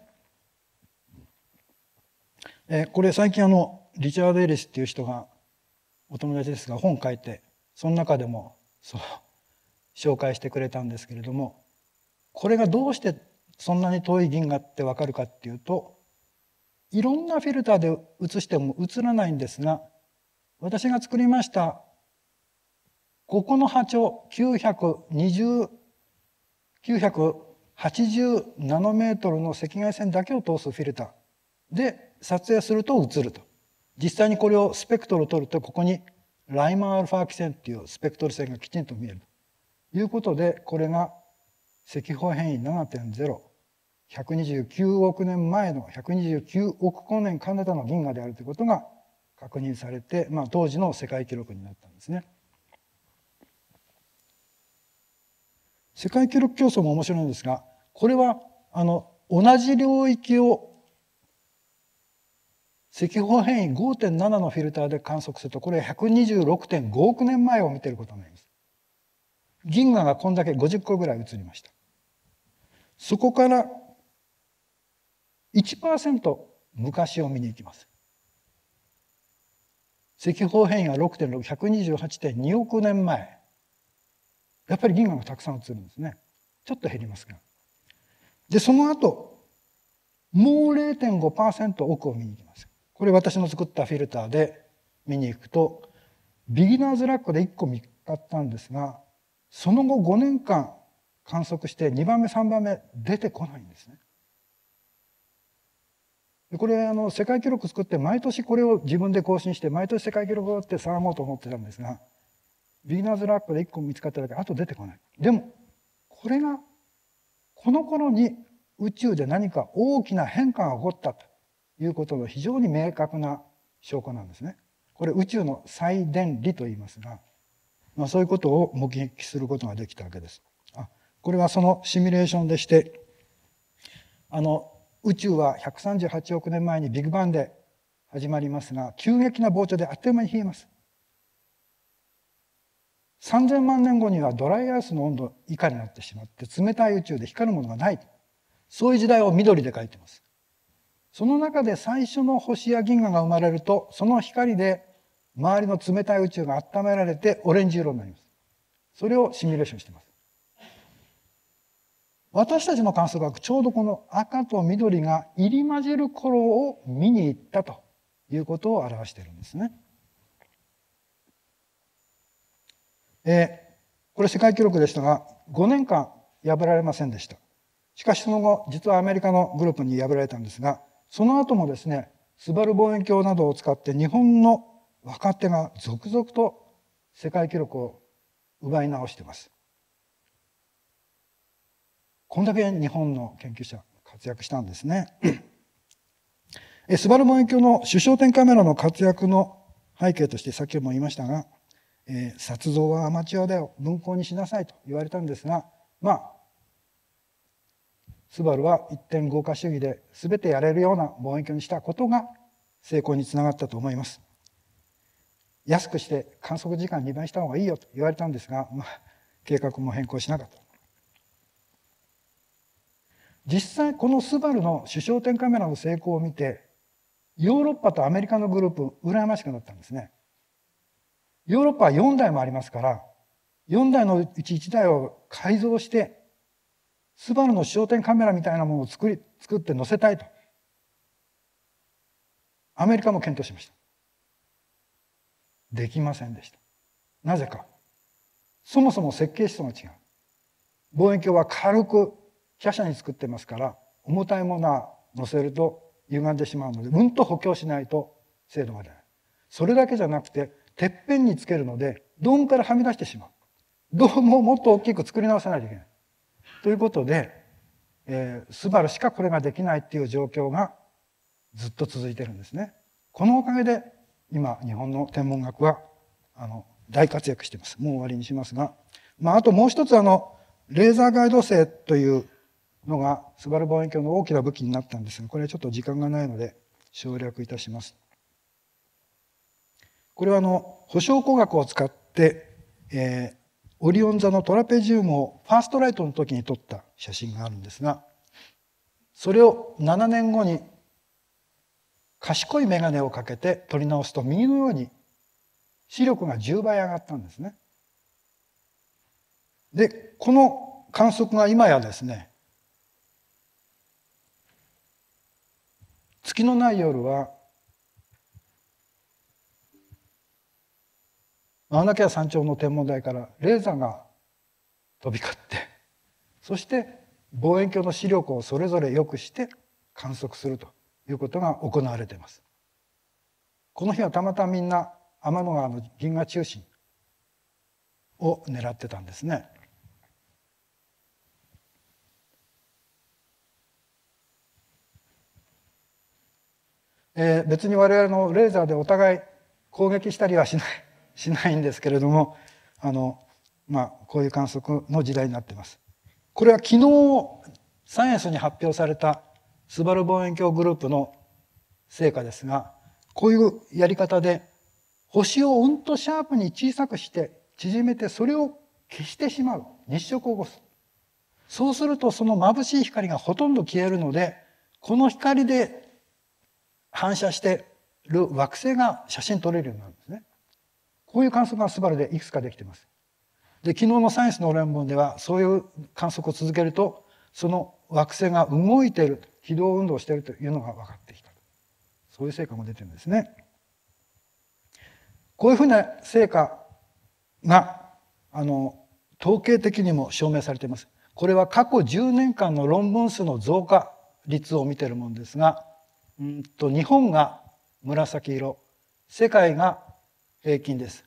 S1: えこれ最近あのリチャード・エリスっていう人がお友達ですが本書いてその中でもそう紹介してくれたんですけれどもこれがどうしてそんなに遠い銀河ってわかるかっていうといろんなフィルターで映しても映らないんですが私が作りましたここの波長920 980ナノメートルの赤外線だけを通すフィルターで撮影すると映ると。実際にこれをスペクトルを取るとここにライマンアルファ基線っていうスペクトル線がきちんと見えるということでこれが赤方変異7.0 129億年前の129億光年かねたの銀河であるということが確認されて、まあ、当時の世界記録になったんですね。世界記録競争も面白いんですがこれはあの同じ領域を赤方変異5.7のフィルターで観測するとこれ126.5億年前を見てることになります。銀河がこんだけ50個ぐらい移りました。そこから1%昔を見に行きます。赤方変異が6.6128.2億年前。やっぱり銀河がたくさん映るんですね。ちょっと減りますが。で、その後、もう0.5%奥を見に行きます。これ私の作ったフィルターで見に行くと、ビギナーズラックで1個見つかったんですが、その後5年間観測して2番目3番目出てこないんですね。これあの世界記録作って毎年これを自分で更新して毎年世界記録って探もうと思ってたんですがビギナーズラックで1個見つかっただけあと出てこない。でもこれがこの頃に宇宙で何か大きな変化が起こったということの非常に明確な証拠なんですね。これ宇宙の再電離と言いますが。まあ、そういうことを目撃することができたわけです。あこれはそのシミュレーションでして、あの、宇宙は138億年前にビッグバンで始まりますが、急激な膨張であっという間に冷えます。3000万年後にはドライアイスの温度以下になってしまって、冷たい宇宙で光るものがない。そういう時代を緑で書いてます。その中で最初の星や銀河が生まれると、その光で周りの冷たい宇宙が温められてオレンジ色になります。それをシミュレーションしています。私たちの観測学、ちょうどこの赤と緑が入り混じる頃を見に行ったということを表しているんですね。えー、これ世界記録でしたが、5年間破られませんでした。しかしその後、実はアメリカのグループに破られたんですが、その後もですね、スバル望遠鏡などを使って日本の若手が続々と世界記録を奪い直してます。こんだけ日本の研究者活躍したんですね。えスバル望遠鏡の主焦点カメラの活躍の背景としてさっきも言いましたが、えー、像はアマチュアだよ、文庫にしなさいと言われたんですが、まあ、スバルは一点豪華主義で全てやれるような望遠鏡にしたことが成功につながったと思います。安くして観測時間2倍した方がいいよと言われたんですが、まあ、計画も変更しなかった。実際このスバルの主焦点カメラの成功を見てヨーロッパとアメリカのグループ羨ましくなったんですね。ヨーロッパは4台もありますから4台のうち1台を改造してスバルの焦点カメラみたいなものを作り作って載せたいとアメリカも検討しました。できませんでした。なぜか。そもそも設計思想が違う。望遠鏡は軽く、車車に作ってますから、重たいものは乗せると歪んでしまうので、うんと補強しないと精度が出ない。それだけじゃなくて、てっぺんにつけるので、ドームからはみ出してしまう。ドームをもっと大きく作り直さないといけない。ということで、えー、スバルしかこれができないっていう状況がずっと続いてるんですね。このおかげで今、日本の天文学は、あの、大活躍しています。もう終わりにしますが。まあ、あともう一つ、あの、レーザーガイド星というのが、スバル望遠鏡の大きな武器になったんですが、これはちょっと時間がないので、省略いたします。これは、あの、保証工学を使って、えー、オリオン座のトラペジウムをファーストライトの時に撮った写真があるんですが、それを7年後に賢い眼鏡をかけて取り直すと右のように視力が10倍上がったんですね。で、この観測が今やですね、月のない夜は、マウナケア山頂の天文台からレーザーが飛び交って、そして望遠鏡の視力をそれぞれ良くして観測すると。ということが行われています。この日はたまたまみんな天の川の銀河中心を狙ってたんですね。えー、別に我々のレーザーでお互い攻撃したりはしないしないんですけれどもあの、まあ、こういう観測の時代になっています。これは昨日サイエンスに発表されたスバル望遠鏡グループの成果ですが、こういうやり方で星をうんとシャープに小さくして縮めてそれを消してしまう。日食を起こす。そうするとその眩しい光がほとんど消えるので、この光で反射してる惑星が写真撮れるようになるんですね。こういう観測がスバルでいくつかできてます。で、昨日のサイエンスの論文ではそういう観測を続けると、その惑星が動いている。非道運動しているというのが分かってきた。そういう成果も出てるんですね。こういうふうな成果が、あの、統計的にも証明されています。これは過去10年間の論文数の増加率を見てるもんですが、うんと日本が紫色、世界が平均です。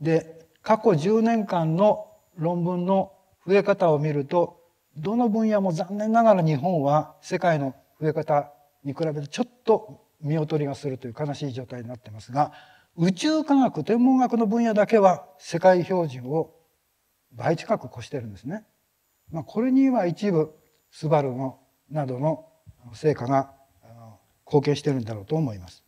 S1: で、過去10年間の論文の増え方を見ると、どの分野も残念ながら日本は世界の増え方に比べてちょっと見劣りがするという悲しい状態になってますが宇宙科学天文学の分野だけは世界標準を倍近く越してるんですね。まあ、これには一部スバルのなどの成果が貢献してるんだろうと思います。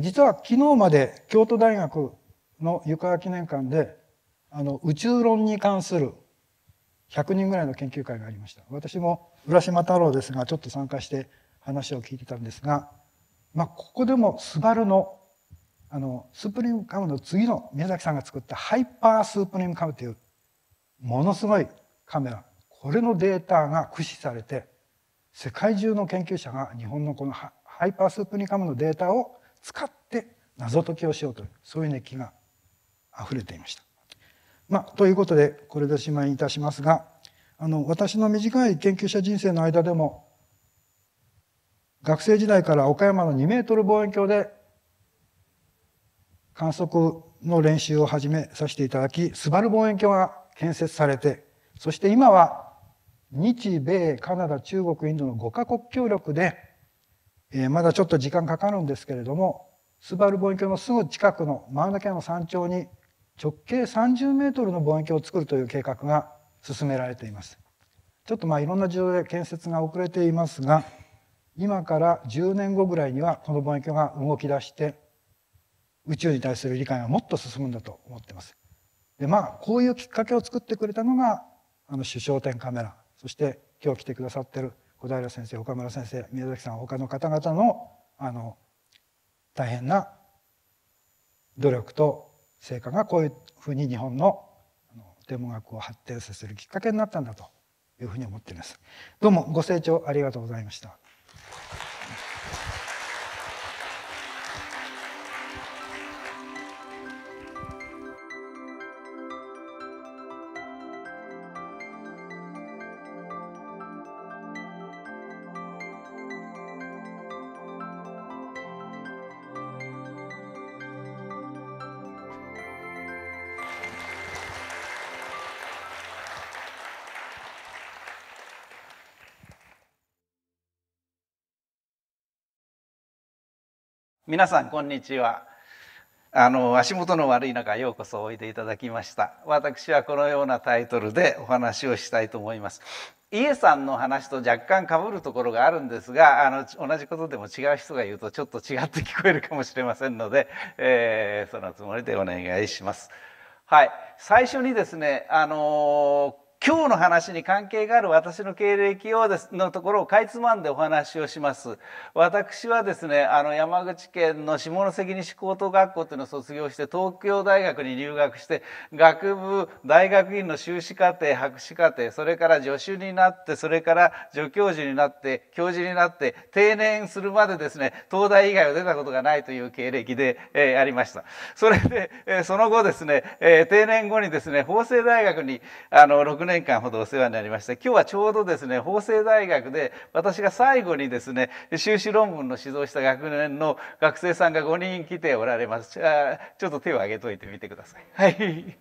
S1: 実は昨日まで京都大学の湯川記念館であの宇宙論に関する100人ぐらいの研究会がありました。私も浦島太郎ですが、ちょっと参加して話を聞いてたんですが、まあ、ここでもスバルの、あの、スープリームカムの次の宮崎さんが作ったハイパースープリームカムという、ものすごいカメラ。これのデータが駆使されて、世界中の研究者が日本のこのハイパースープリームカムのデータを使って謎解きをしようという、そういう熱気が溢れていました。まあ、ということで、これでおしまいいたしますが、あの、私の短い研究者人生の間でも、学生時代から岡山の2メートル望遠鏡で観測の練習を始めさせていただき、スバル望遠鏡が建設されて、そして今は日米、カナダ、中国、インドの5カ国協力で、えー、まだちょっと時間かかるんですけれども、スバル望遠鏡のすぐ近くの真ん中の山頂に直径30メートルの望遠鏡を作るという計画が進められています。ちょっとまあいろんな事情で建設が遅れていますが、今から10年後ぐらいにはこの望遠鏡が動き出して、宇宙に対する理解がもっと進むんだと思ってます。で、まあ、こういうきっかけを作ってくれたのが、あの、首相点カメラ、そして今日来てくださってる小平先生、岡村先生、宮崎さん、他の方々の、あの、大変な努力と成果がこういうふうに日本の天文学を発展させるきっかけになったんだというふうに思っています。どうもご清聴ありがとうございました。
S2: 皆さんこんにちはあの足元の悪い中ようこそおいでいただきました私はこのようなタイトルでお話をしたいと思いますイエさんの話と若干かぶるところがあるんですがあの同じことでも違う人が言うとちょっと違って聞こえるかもしれませんので、えー、そのつもりでお願いします。はい、最初にですね、あのー今日の話に関係がある私の経歴をですのところをかいつまんでお話をします。私はですね、あの山口県の下関西高等学校というのを卒業して東京大学に入学して学部大学院の修士課程博士課程それから助手になってそれから助教授になって教授になって定年するまでですね東大以外を出たことがないという経歴で、えー、ありましたそれで、えー、その後ですね、えー、定年後にですね法政大学にあの6年年間ほどお世話になりまして今日はちょうどですね法政大学で私が最後にですね修士論文の指導した学年の学生さんが5人来ておられますちょっと手を挙げといてみてくださいはい、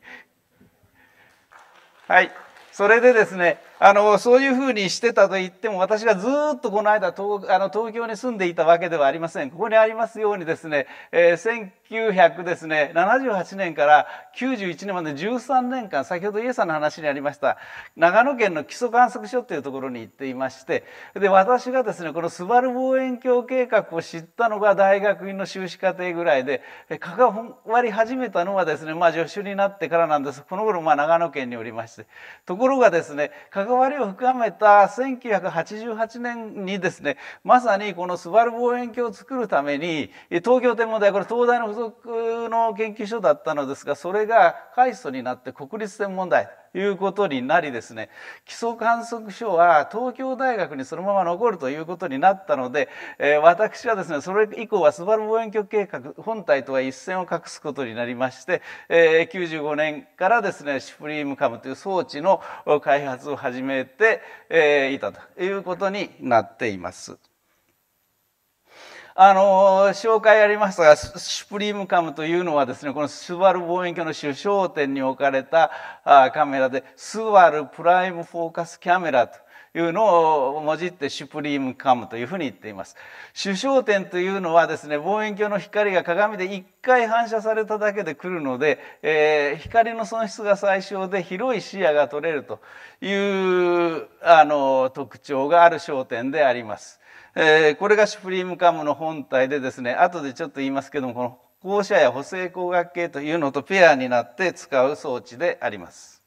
S2: はい、それでですねあのそういうふうにしてたと言っても私がずっとこの間東あの東京に住んでいたわけではありませんここにありますようにですね、えー、1978年から91年まで13年間先ほどイエさんの話にありました長野県の基礎観測所というところに行っていましてで私がですねこのスバル望遠鏡計画を知ったのが大学院の修士課程ぐらいで関わり始めたのはですねまあ助手になってからなんですこの頃まあ長野県におりましてところがですね関わりを深めた1988年にですねまさにこのスバル望遠鏡を作るために東京天文台これ東大の付属の研究所だったのですがそれが開祖になって国立天文台いうことになりですね基礎観測所は東京大学にそのまま残るということになったので、えー、私はですねそれ以降はスバル望遠鏡計画本体とは一線を画すことになりまして、えー、95年からですねシュプリームカムという装置の開発を始めて、えー、いたということになっています。あの、紹介ありましたが、シュプリームカムというのはですね、このスバル望遠鏡の主焦点に置かれたカメラで、スバルプライムフォーカスキャメラというのをもじってシュプリームカムというふうに言っています。主焦点というのはですね、望遠鏡の光が鏡で一回反射されただけで来るので、えー、光の損失が最小で広い視野が取れるという、あの、特徴がある焦点であります。えー、これがシュプリームカムの本体でですね、後でちょっと言いますけども、この放射や補正光学系というのとペアになって使う装置であります。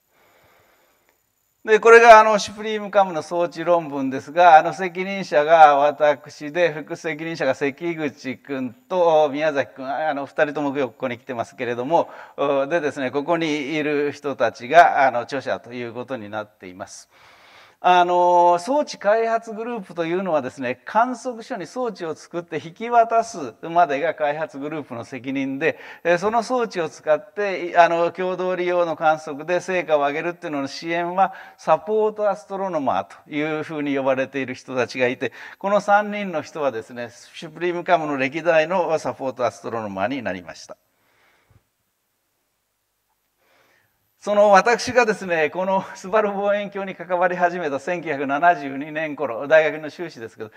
S2: で、これがあのシュプリームカムの装置論文ですが、あの責任者が私で、副責任者が関口君と宮崎君、あの2人ともよくここに来てますけれども、でですね、ここにいる人たちがあの著者ということになっています。あの装置開発グループというのはですね観測所に装置を作って引き渡すまでが開発グループの責任でその装置を使ってあの共同利用の観測で成果を上げるっていうのの支援はサポートアストロノマーというふうに呼ばれている人たちがいてこの3人の人はですねシュプリームカムの歴代のサポートアストロノマーになりました。その私がですねこのスバル望遠鏡に関わり始めた1972年頃大学の修士ですけど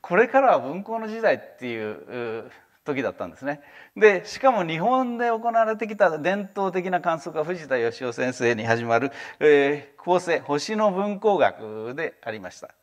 S2: これからは文庫の時代っていう時だったんですね。でしかも日本で行われてきた伝統的な観測が藤田義雄先生に始まる、えー、構成星の文工学でありました。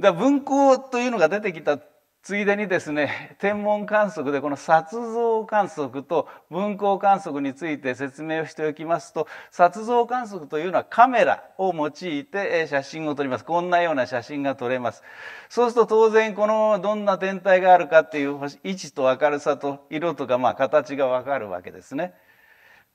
S2: だ文庫というのが出てきたついでにですね天文観測でこの撮像観測と分光観測について説明をしておきますと撮像観測というのはカメラを用いて写真を撮りますこんなような写真が撮れますそうすると当然このどんな天体があるかっていう位置と明るさと色とかまあ形がわかるわけですね。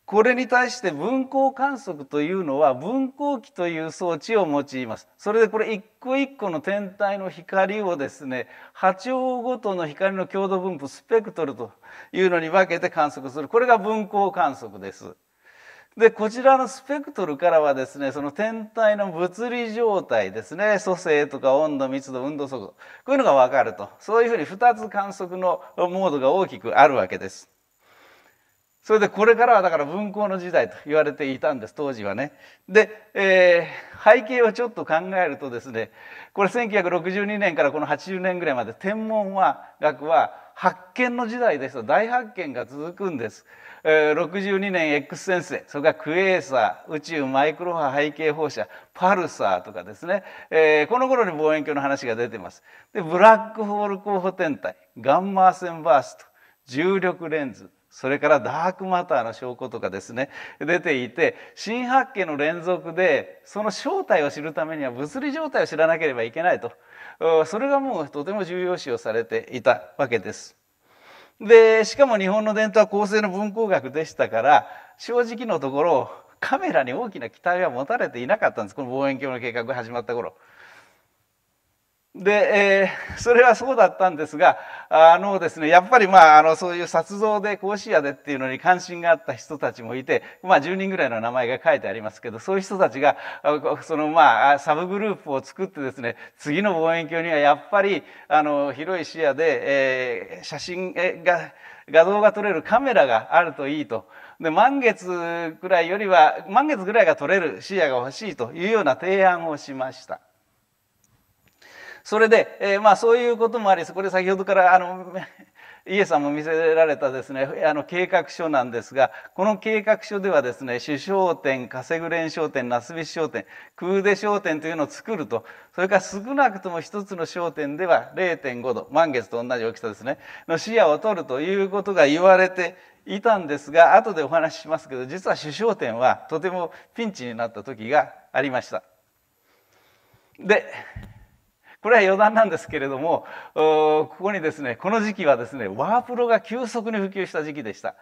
S2: これに対して分光観測というのは分光器という装置を用います。それでこれ一個一個の天体の光をですね、波長ごとの光の強度分布、スペクトルというのに分けて観測する。これが分光観測です。で、こちらのスペクトルからはですね、その天体の物理状態ですね、組成とか温度、密度、運動速度、こういうのが分かると。そういうふうに2つ観測のモードが大きくあるわけです。それでこれからはだから文校の時代と言われていたんです当時はね。で、えー、背景をちょっと考えるとですねこれ1962年からこの80年ぐらいまで天文は学は発見の時代ですと大発見が続くんです。えー、62年 X 先生それからクエーサー宇宙マイクロ波背景放射パルサーとかですね、えー、この頃に望遠鏡の話が出てます。でブラックホール候補天体ガンマー線バースト重力レンズそれからダークマターの証拠とかですね出ていて新発見の連続でその正体を知るためには物理状態を知らなければいけないとそれがもうとても重要視をされていたわけです。でしかも日本の伝統は構成の文工学でしたから正直のところカメラに大きな期待は持たれていなかったんですこの望遠鏡の計画が始まった頃。で、えー、それはそうだったんですが、あのですね、やっぱりまあ、あの、そういう殺像で甲子屋でっていうのに関心があった人たちもいて、まあ、10人ぐらいの名前が書いてありますけど、そういう人たちが、そのまあ、サブグループを作ってですね、次の望遠鏡にはやっぱり、あの、広い視野で、えー、写真が、画像が撮れるカメラがあるといいと。で満月くらいよりは満月ぐらいが撮れる視野が欲しいというような提案をしました。それで、えー、まあそういうこともありこれ先ほどからあの <laughs> イエスさんも見せられたですねあの計画書なんですがこの計画書ではですね首相店カセグレン商店ナスビ商店クーデ商店というのを作るとそれから少なくとも一つの商店では0.5度満月と同じ大きさですねの視野を取るということが言われていたんですが後でお話ししますけど実は首相店はとてもピンチになった時がありました。でこれは余談なんですけれどもここにですねこの時期はですねワープロが急速に普及した時期でした。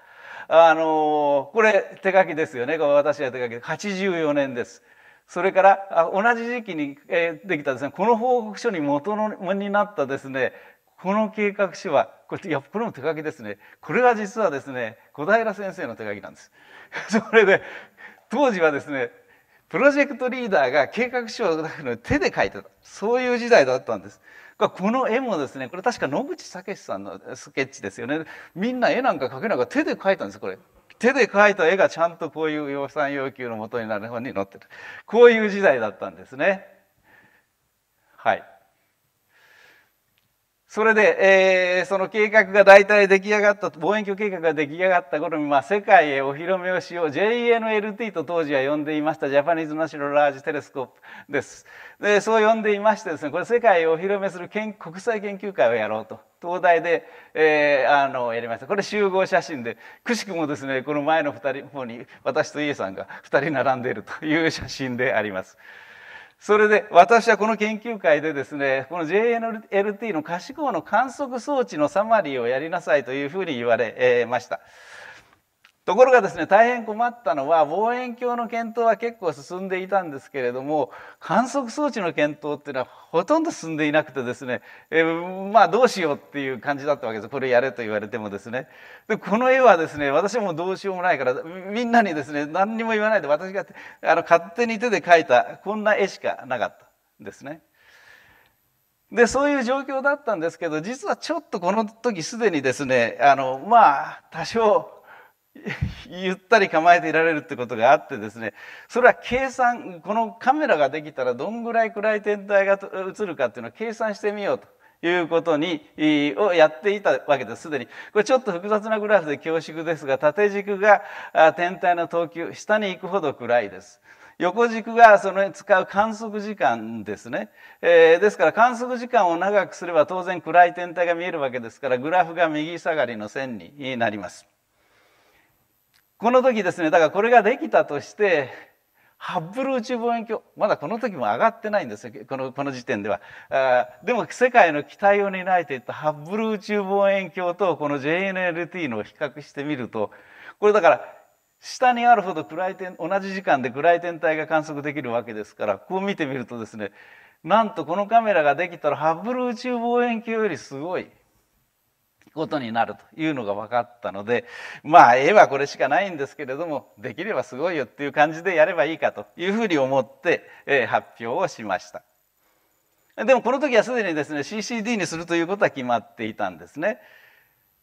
S2: あのこれ手書きですよねこれ私が手書きで84年です。それから同じ時期に、えできたですねこの報告書に元のになったですねこの計画書はこれいやこれも手書きですねこれが実はですね小平先生の手書きなんです。それで当時はですねプロジェクトリーダーが計画書を書くの手で書いてたそういう時代だったんです。この絵もですねこれ確か野口武さんのスケッチですよねみんな絵なんか描けないから手で描いたんですこれ手で描いた絵がちゃんとこういう予算要求のもとになる本に載ってるこういう時代だったんですねはいそれで、えー、その計画が大体出来上がった、望遠鏡計画が出来上がった頃に、まあ、世界へお披露目をしよう、JNLT と当時は呼んでいました、ジャパニーズ・ナショナル・ラージ・テレスコープです。で、そう呼んでいましてですね、これ世界へお披露目する国際研究会をやろうと。東大で、えー、あのやりましたこれ集合写真でくしくもですねこの前の2人方に私と家さんが2人並んでいるという写真であります。それで私はこの研究会でですねこの JNLT の可視光の観測装置のサマリーをやりなさいというふうに言われました。ところがですね大変困ったのは望遠鏡の検討は結構進んでいたんですけれども観測装置の検討っていうのはほとんど進んでいなくてですね、えー、まあどうしようっていう感じだったわけですこれやれと言われてもですねでこの絵はですね私もどうしようもないからみんなにですね何にも言わないで私があの勝手に手で描いたこんな絵しかなかったんですね。でそういう状況だったんですけど実はちょっとこの時すでにですねあのまあ多少ゆったり構えていられるってことがあってですねそれは計算このカメラができたらどんぐらい暗い天体が映るかっていうのを計算してみようということにをやっていたわけですすでにこれちょっと複雑なグラフで恐縮ですが縦軸が天体の等級下に行くほど暗いです。横軸がその使う観測時間ですね、えー、ですから観測時間を長くすれば当然暗い天体が見えるわけですからグラフが右下がりの線になります。この時ですねだからこれができたとしてハッブル宇宙望遠鏡まだこの時も上がってないんですよこのこの時点ではあでも世界の期待を担いていたハッブル宇宙望遠鏡とこの JNLT の比較してみるとこれだから下にあるほど暗い点同じ時間で暗い天体が観測できるわけですからこう見てみるとですねなんとこのカメラができたらハッブル宇宙望遠鏡よりすごいことになるというのが分かったのでまあ絵はこれしかないんですけれどもできればすごいよっていう感じでやればいいかというふうに思って、え発表をしました。でもこの時はすでにですね CCD にするということは決まっていたんですね。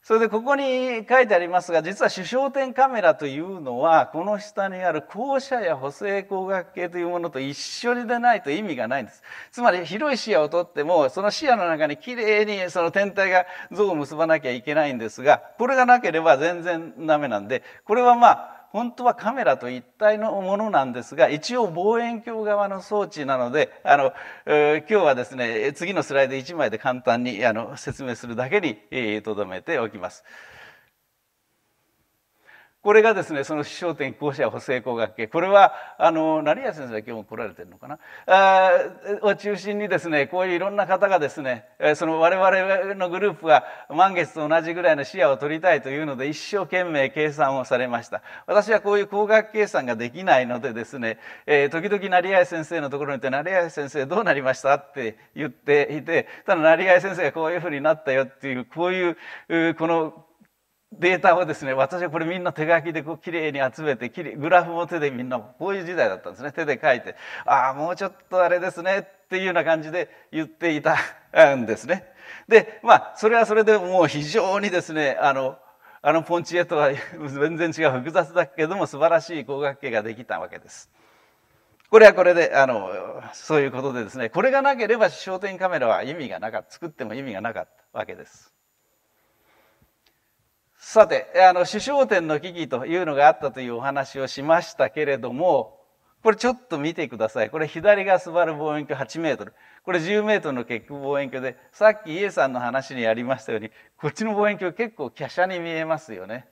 S2: それでここに書いてありますが実は主焦点カメラというのはこの下にある校舎や補正光学系というものと一緒に出ないと意味がないんですつまり広い視野をとってもその視野の中にきれいにその天体が像を結ばなきゃいけないんですがこれがなければ全然ダメなんでこれはまあ本当はカメラと一体のものなんですが一応望遠鏡側の装置なのであの、えー、今日はですね次のスライド1枚で簡単にあの説明するだけにとど、えー、めておきます。これがですね、その焦点校舎補正工学系。これは、あの、成谷先生が今日も来られてるのかなあを中心にですね、こういういろんな方がですね、その我々のグループが満月と同じぐらいの視野を取りたいというので、一生懸命計算をされました。私はこういう工学計算ができないのでですね、えー、時々成谷先生のところに行って、成谷先生どうなりましたって言っていて、ただ成谷先生がこういうふうになったよっていう、こういう、このデータをですね私はこれみんな手書きでこうきれいに集めてきれグラフも手でみんなこういう時代だったんですね手で書いてああもうちょっとあれですねっていうような感じで言っていたんですね。でまあそれはそれでもう非常にですねあのあのポンチエとは全然違う複雑だけども素晴らしい工学系ができたわけです。これはこれであのそういうことでですねこれがなければ焦点カメラは意味がなかった作っても意味がなかったわけです。さて、あの、首相点の危機というのがあったというお話をしましたけれども、これちょっと見てください。これ左が座る望遠鏡8メートル。これ10メートルの結局望遠鏡で、さっきイエさんの話にありましたように、こっちの望遠鏡結構華奢に見えますよね。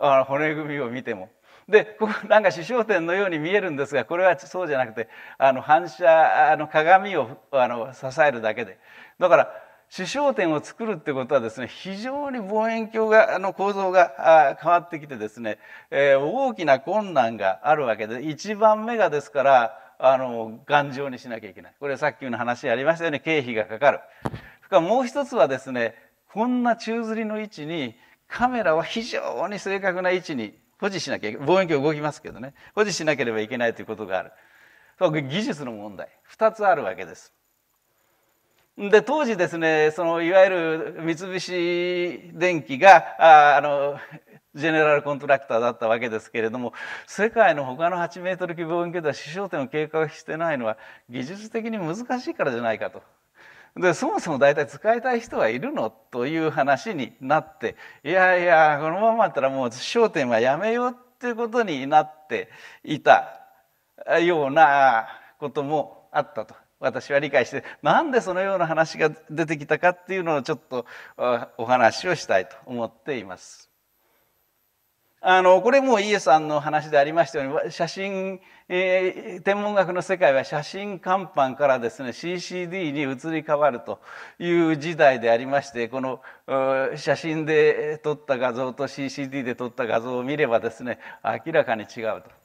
S2: あの骨組みを見ても。で、ここなんか視焦点のように見えるんですが、これはそうじゃなくて、あの反射、あの鏡をあの支えるだけで。だから、視焦点を作るってことはですね、非常に望遠鏡が、あの構造が変わってきてですね、えー、大きな困難があるわけで、1番目がですから、あの、頑丈にしなきゃいけない。これさっきの話ありましたよね、経費がかかる。それからもう一つはですね、こんな宙吊りの位置に、カメラは非常に正確な位置に保持しなきゃいけない。望遠鏡動きますけどね、保持しなければいけないということがある。技術の問題、2つあるわけです。で当時ですねそのいわゆる三菱電機がああのジェネラルコントラクターだったわけですけれども世界の他の8メートル規望遠鏡では視焦点を計画してないのは技術的に難しいからじゃないかと。でそもそも大体使いたい人はいるのという話になっていやいやこのままだったらもう商店はやめようっていうことになっていたようなこともあったと私は理解してなんでそのような話が出てきたかっていうのをちょっとお話をしたいと思っています。あのこれもイエスさんの話でありましたように写真、えー、天文学の世界は写真看板からですね CCD に移り変わるという時代でありましてこの写真で撮った画像と CCD で撮った画像を見ればですね明らかに違うと。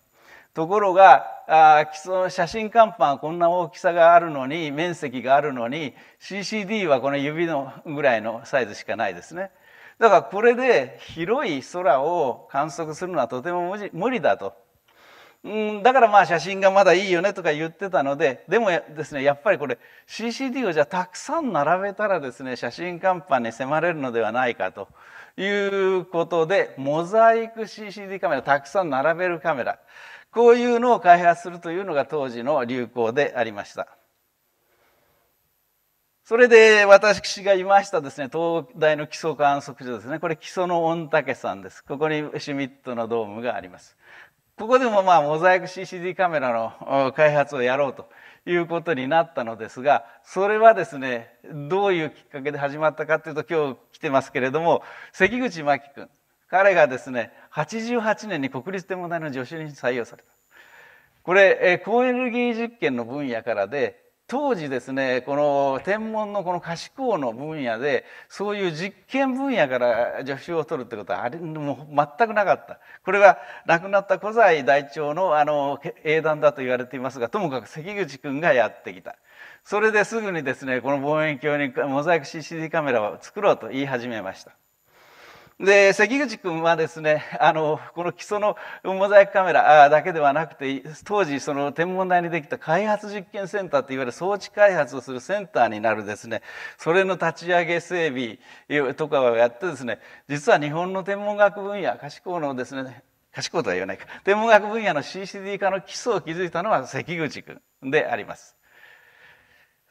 S2: ところがあその写真看板はこんな大きさがあるのに面積があるのに CCD はこの指のぐらいのサイズしかないですね。だからこれで広い空を観測するのはとても無理だと。うんだからまあ写真がまだいいよねとか言ってたのででもですねやっぱりこれ CCD をじゃあたくさん並べたらですね写真看板に迫れるのではないかということでモザイク CCD カメラたくさん並べるカメラこういうのを開発するというのが当時の流行でありました。それで私がいましたですね、東大の基礎観測所ですね。これ基礎の御嶽山です。ここにシュミットのドームがあります。ここでもまあモザイク CCD カメラの開発をやろうということになったのですが、それはですね、どういうきっかけで始まったかというと今日来てますけれども、関口真希君。彼がですね88年に国立天文台の助手に採用されたこれ高エネルギー実験の分野からで当時ですねこの天文のこの可視光の分野でそういう実験分野から助手を取るってことはあれもう全くなかったこれは亡くなった古材大長のあの英断だと言われていますがともかく関口君がやってきたそれですぐにですねこの望遠鏡にモザイク CCD カメラを作ろうと言い始めましたで関口君はですねあのこの基礎のモザイクカメラだけではなくて当時その天文台にできた開発実験センターっていわゆる装置開発をするセンターになるですねそれの立ち上げ整備とかをやってですね実は日本の天文学分野賢いのですね賢いとは言わないか天文学分野の CCD 化の基礎を築いたのは関口君であります。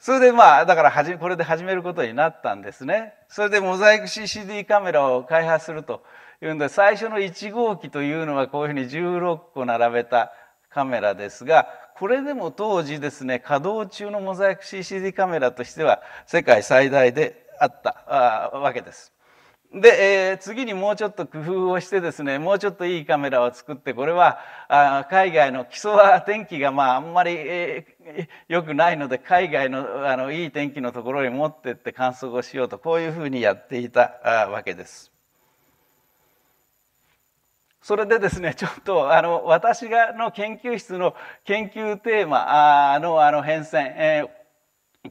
S2: それでまあだからはじこれで始めることになったんですねそれでモザイク CCD カメラを開発するというんで最初の1号機というのはこういうふうに16個並べたカメラですがこれでも当時ですね稼働中のモザイク CCD カメラとしては世界最大であったわけです。で、えー、次にもうちょっと工夫をしてですねもうちょっといいカメラを作ってこれはあ海外の基礎は天気がまああんまり、えー、良くないので海外のあのいい天気のところに持ってって観測をしようとこういうふうにやっていたわけです。それでですねちょっとあの私がの研究室の研究テーマのあの変遷、えー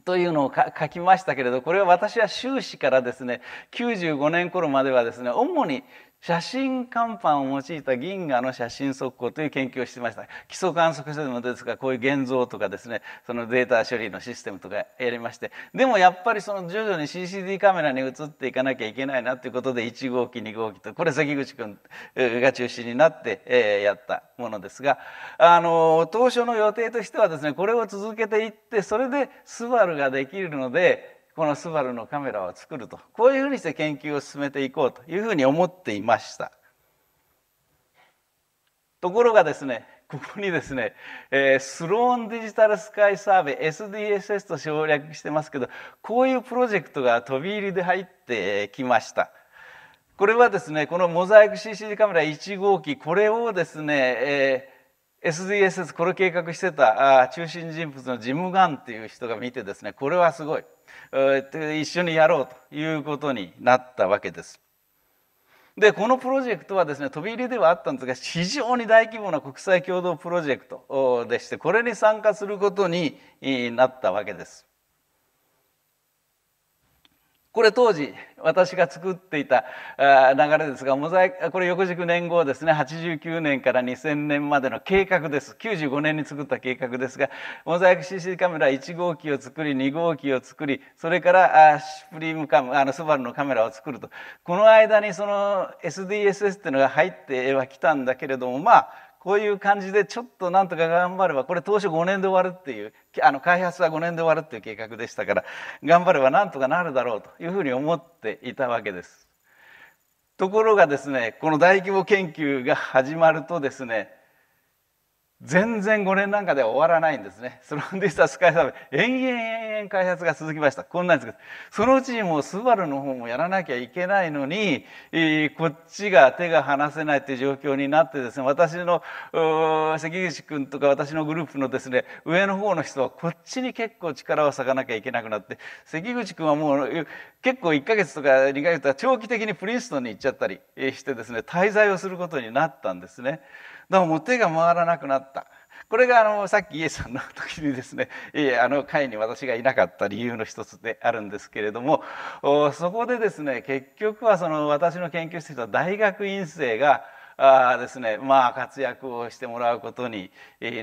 S2: というのを書きましたけれどこれは私は修士からですね95年頃まではですね主に写真看板を用いた銀河の写真速報という研究をしてました基礎観測システムですがこういう現像とかですねそのデータ処理のシステムとかやりましてでもやっぱりその徐々に CCD カメラに移っていかなきゃいけないなということで1号機2号機とこれ関口君が中心になって、えやったものですがあの当初の予定としてはですねこれを続けていってそれでスバルができるのでこのスバルのカメラを作るとこういうふうにして研究を進めていこうというふうに思っていましたところがですねここにですね、えー、スローンデジタルスカイサーベイ SDSS と省略してますけどこういうプロジェクトが飛び入りで入ってきましたこれはですねこのモザイク CCD カメラ1号機これをですね、えー SDSs これ計画してた中心人物のジム・ガンっていう人が見てですねこれはすごい一緒にやろうということになったわけです。でこのプロジェクトはですね飛び入りではあったんですが非常に大規模な国際共同プロジェクトでしてこれに参加することになったわけです。これ当時私が作っていた流れですがモザイこれ翌軸年号ですね89年から2000年までの計画です95年に作った計画ですがモザイク CC カメラ1号機を作り2号機を作りそれからスプリームカムあのスバルのカメラを作るとこの間にその SDSS っていうのが入っては来たんだけれどもまあこういう感じでちょっとなんとか頑張ればこれ当初5年で終わるっていうあの開発は5年で終わるっていう計画でしたから頑張ればなんとかなるだろうというふうに思っていたわけです。ところがですねこの大規模研究が始まるとですね全然5年なんかでは終わらないんですね。スロンディスタスカイサーブ、延々延々開発が続きました。こんなんですけど、そのうちにもうスバルの方もやらなきゃいけないのに、えー、こっちが手が離せないという状況になってですね、私の関口君とか私のグループのですね、上の方の人はこっちに結構力を割かなきゃいけなくなって、関口君はもう結構1ヶ月とか2ヶ月とか長期的にプリンストンに行っちゃったりしてですね、滞在をすることになったんですね。どうも手が回らなくなった。これがあのさっきイエスさんの時にですね、えあの会に私がいなかった理由の一つであるんですけれどもそこでですね結局はその私の研究室の大学院生があですねまあ活躍をしてもらうことに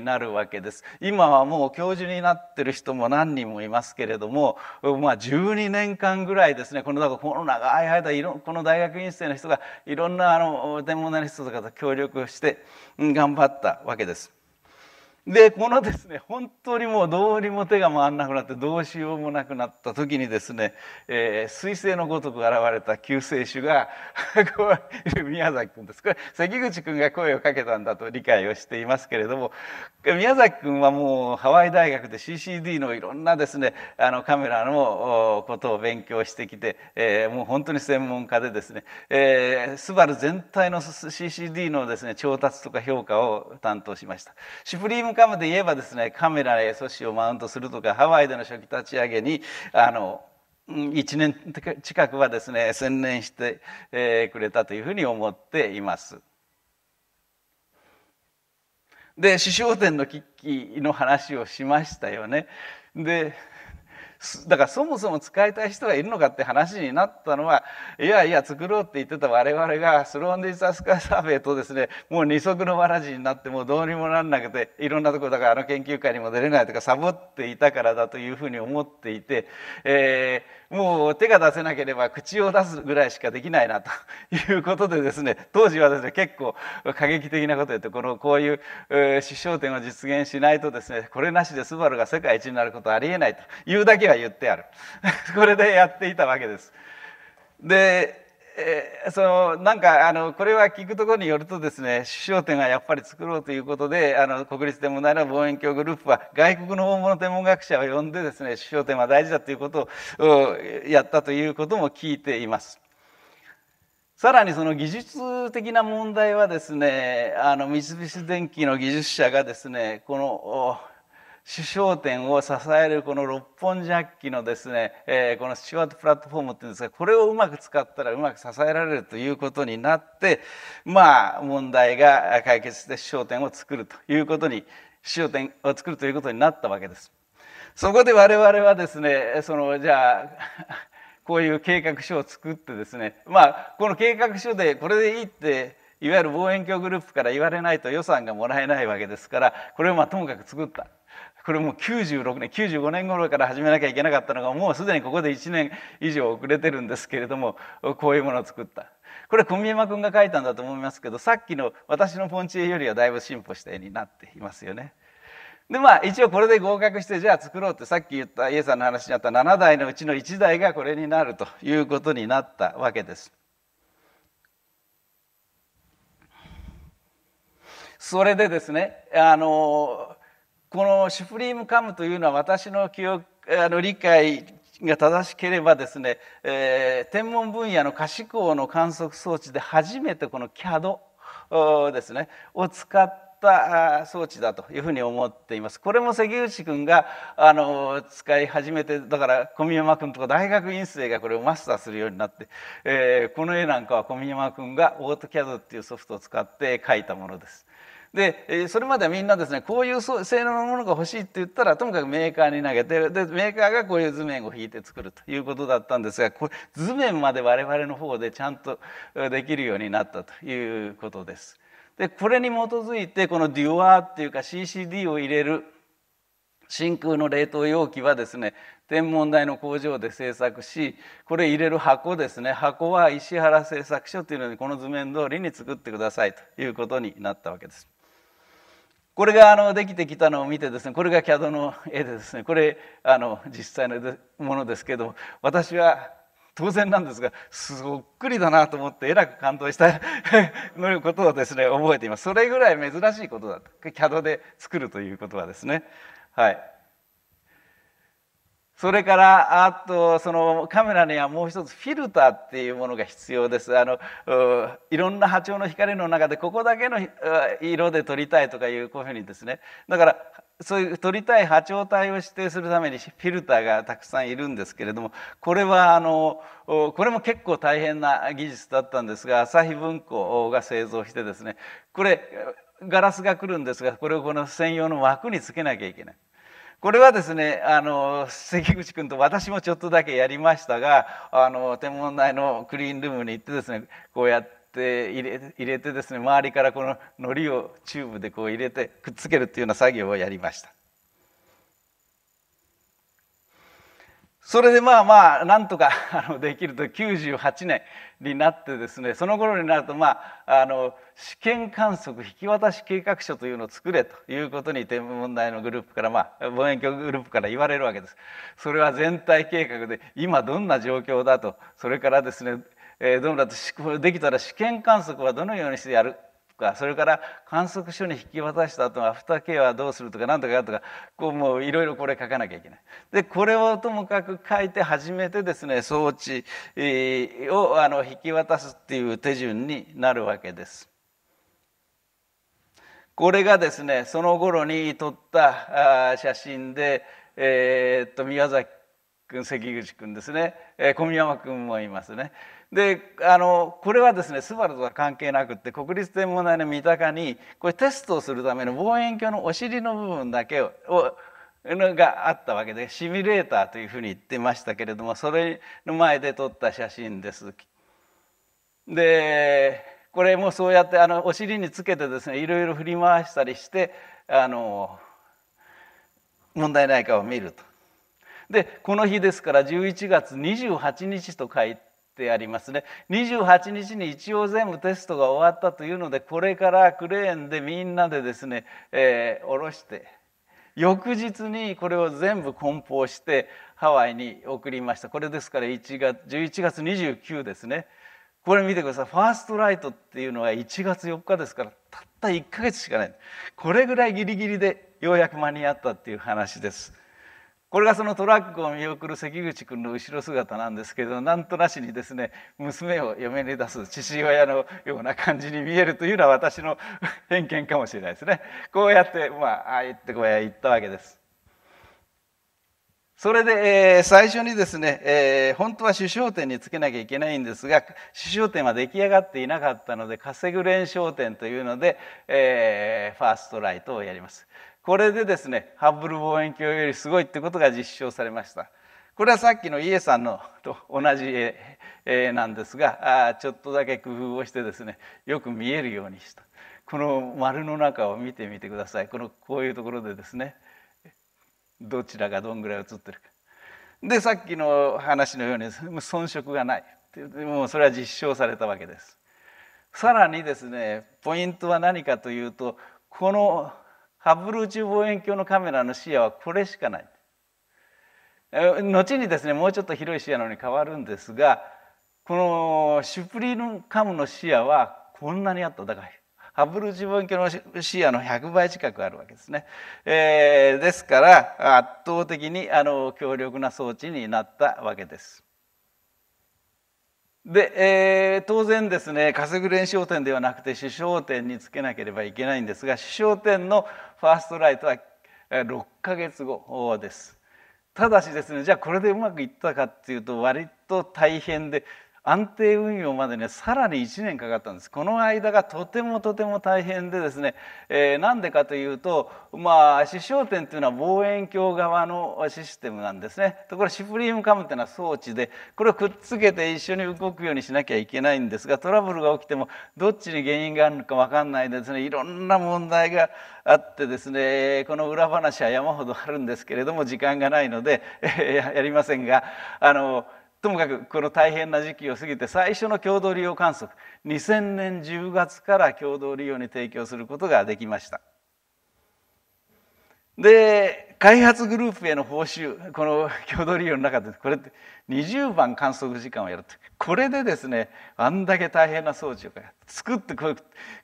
S2: なるわけです。今はもう教授になってる人も何人もいますけれども、まあ、12年間ぐらいですねこのだこの長い間いろこの大学院生の人がいろんなあのデモナリストとかと協力して頑張ったわけです。でこのですね本当にもうどうにも手が回らなくなってどうしようもなくなった時にですね彗、えー、星のごとく現れた救世主が <laughs> こう宮崎君ですこれ関口君が声をかけたんだと理解をしていますけれども宮崎君はもうハワイ大学で CCD のいろんなですねあのカメラのことを勉強してきて、えー、もう本当に専門家でですね、えー、スバル全体の CCD のですね調達とか評価を担当しました。シュプリーム文化で言えばですねカメラや s o をマウントするとかハワイでの初期立ち上げにあの1年近くはですね専念してくれたというふうに思っています。で師匠展の危機の話をしましたよね。で <laughs> だからそもそも使いたい人がいるのかって話になったのはいやいや作ろうって言ってた我々がスローン・ディザスカーサーベイとですねもう二足のわらじになってもうどうにもなんなくていろんなとこだからあの研究会にも出れないとかサボっていたからだというふうに思っていて、えー、もう手が出せなければ口を出すぐらいしかできないなと <laughs> いうことでですね当時はですね結構過激的なこと言ってこのこういう出生点を実現しないとですねこれなしでスバルが世界一になることはありえないというだけはが言ってある <laughs> これでやっていたわけです。でえー、そのなんかあのこれは聞くところによるとですね商店がやっぱり作ろうということであの国立天文台の望遠鏡グループは外国の大物天文学者を呼んでですね商店は大事だということをやったということも聞いています。さらにその技術的な問題はですねあの三菱電機の技術者がですねこの主商店を支えるこの六本ジャッキのですね、えー、このスチュワートプラットフォームっていうんですがこれをうまく使ったらうまく支えられるということになってまあ問題が解決して主商店を作るということに主商店を作るということになったわけです。そこで我々はですねそのじゃあ <laughs> こういう計画書を作ってですねまあこの計画書でこれでいいっていわゆる望遠鏡グループから言われないと予算がもらえないわけですからこれをまあともかく作ったこれもう96年95年頃から始めなきゃいけなかったのがもうすでにここで1年以上遅れてるんですけれどもこういうものを作ったこれ小宮山君が書いたんだと思いますけどさっきの私のポンチ絵よりはだいぶ進歩した絵になっていますよね。でまあ一応これで合格してじゃあ作ろうってさっき言ったイエさんの話にあった7台のうちの1台がこれになるということになったわけです。それでですねあのこの「シュプリームカム」というのは私の記憶あの理解が正しければですね、えー、天文分野の可視光の観測装置で初めてこの CAD ですねを使った装置だというふうに思っています。これも関口君があの使い始めてだから小宮山君とか大学院生がこれをマスターするようになって、えー、この絵なんかは小宮山君がオートキャドっていうソフトを使って描いたものです。でそれまではみんなですねこういう性能のものが欲しいって言ったらともかくメーカーに投げてでメーカーがこういう図面を引いて作るということだったんですがこれ図面まで我々の方でちゃんとできるようになったということです。でこれに基づいてこのデュアーっていうか CCD を入れる真空の冷凍容器はですね天文台の工場で製作しこれ入れる箱ですね箱は石原製作所というのにこの図面通りに作ってくださいということになったわけです。これがあのできてきたのを見てですねこれが CAD の絵でですねこれあの実際のものですけど私は当然なんですがそっくりだなと思ってえらく感動したのことをですね覚えていますそれぐらい珍しいことだと CAD で作るということはですねはいそれからあとそのカメラにはもう一つフィルターっていうものが必要ですあのいろんな波長の光の中でここだけの色で撮りたいとかいうこういうふうにですねだからそういう撮りたい波長帯を指定するためにフィルターがたくさんいるんですけれどもこれはあのこれも結構大変な技術だったんですが朝日文庫が製造してですねこれガラスが来るんですがこれをこの専用の枠につけなきゃいけない。これはですねあの関口君と私もちょっとだけやりましたがあの天文台のクリーンルームに行ってですねこうやって入れ入れてですね周りからこのりをチューブでこう入れてくっつけるっていうような作業をやりました。それでまあまあなんとか <laughs> あのできると98年になってですねその頃になるとまああの試験観測引き渡し計画書というのを作れということに天文問題のグループからまあ望遠鏡グループから言われるわけです。それは全体計画で今どんな状況だとそれからですねえどうだとできたら試験観測はどのようにしてやるかそれから観測所に引き渡した後はアフターケアはどうするとか何とかとかこうもういろいろこれ書かなきゃいけない。でこれをともかく書いて初めてですね装置をあの引き渡すっていう手順になるわけです。これがですねその頃に撮った写真で、えー、っと宮崎君関口君ですね、え小宮山君もいますね。であのこれはですねスバルとは関係なくって国立天文台の三鷹にこれテストをするための望遠鏡のお尻の部分だけをがあったわけでシミュレーターというふうに言ってましたけれどもそれの前で撮った写真です。でこれもそうやってあのお尻につけてですねいろいろ振り回したりしてあの問題ないかを見ると。でこの日ですから11月28日と書いて。てありますね28日に一応全部テストが終わったというのでこれからクレーンでみんなでですね、えー、下ろして翌日にこれを全部梱包してハワイに送りましたこれですから1月11月29ですねこれ見てくださいファーストライトっていうのは1月4日ですからたった1ヶ月しかないこれぐらいギリギリでようやく間に合ったっていう話です。これがそのトラックを見送る関口君の後ろ姿なんですけどなんとなしにですね娘を嫁に出す父親のような感じに見えるというのは私の偏見かもしれないですねこうやってまあああ言ってこうや言ったわけです。それで、えー、最初にですね、えー、本当は首相店につけなきゃいけないんですが首相店は出来上がっていなかったので稼ぐ連商店というので、えー、ファーストライトをやります。これでですねハッブル望遠鏡よりすごいってことが実証されました。これはさっきのイエさんのと同じ絵なんですがちょっとだけ工夫をしてですねよく見えるようにしたこの丸の中を見てみてくださいこのこういうところでですねどちらがどんぐらい写ってるか。でさっきの話のように遜色がないもうそれは実証されたわけです。さらにですねポイントは何かというとこのハブル宇宙望遠鏡のカメラの視野はこれしかない。後にですねもうちょっと広い視野のに変わるんですがこのシュプリームカムの視野はこんなにあっただからハブル自分鏡の視野の100倍近くあるわけですね、えー、ですから圧倒的にあの強力な装置になったわけです。で、えー、当然ですね稼ぐ連習点ではなくて主商点につけなければいけないんですが主商点のファーストライトは6ヶ月後ですただしですねじゃあこれでうまくいったかっていうと割と大変で安定運用までねさらに1年かかったんですこの間がとてもとても大変でですね、えー、なんでかというとまあ視床点というのは望遠鏡側のシステムなんですねところシプリームカムというのは装置でこれをくっつけて一緒に動くようにしなきゃいけないんですがトラブルが起きてもどっちに原因があるのか分かんないでですねいろんな問題があってですねこの裏話は山ほどあるんですけれども時間がないのでやりませんがあのともかくこの大変な時期を過ぎて最初の共同利用観測2000年10月から共同利用に提供することができました。で開発グループへの報酬この共同利用の中でこれって20番観測時間をやるってこれでですねあんだけ大変な装置を作ってこれ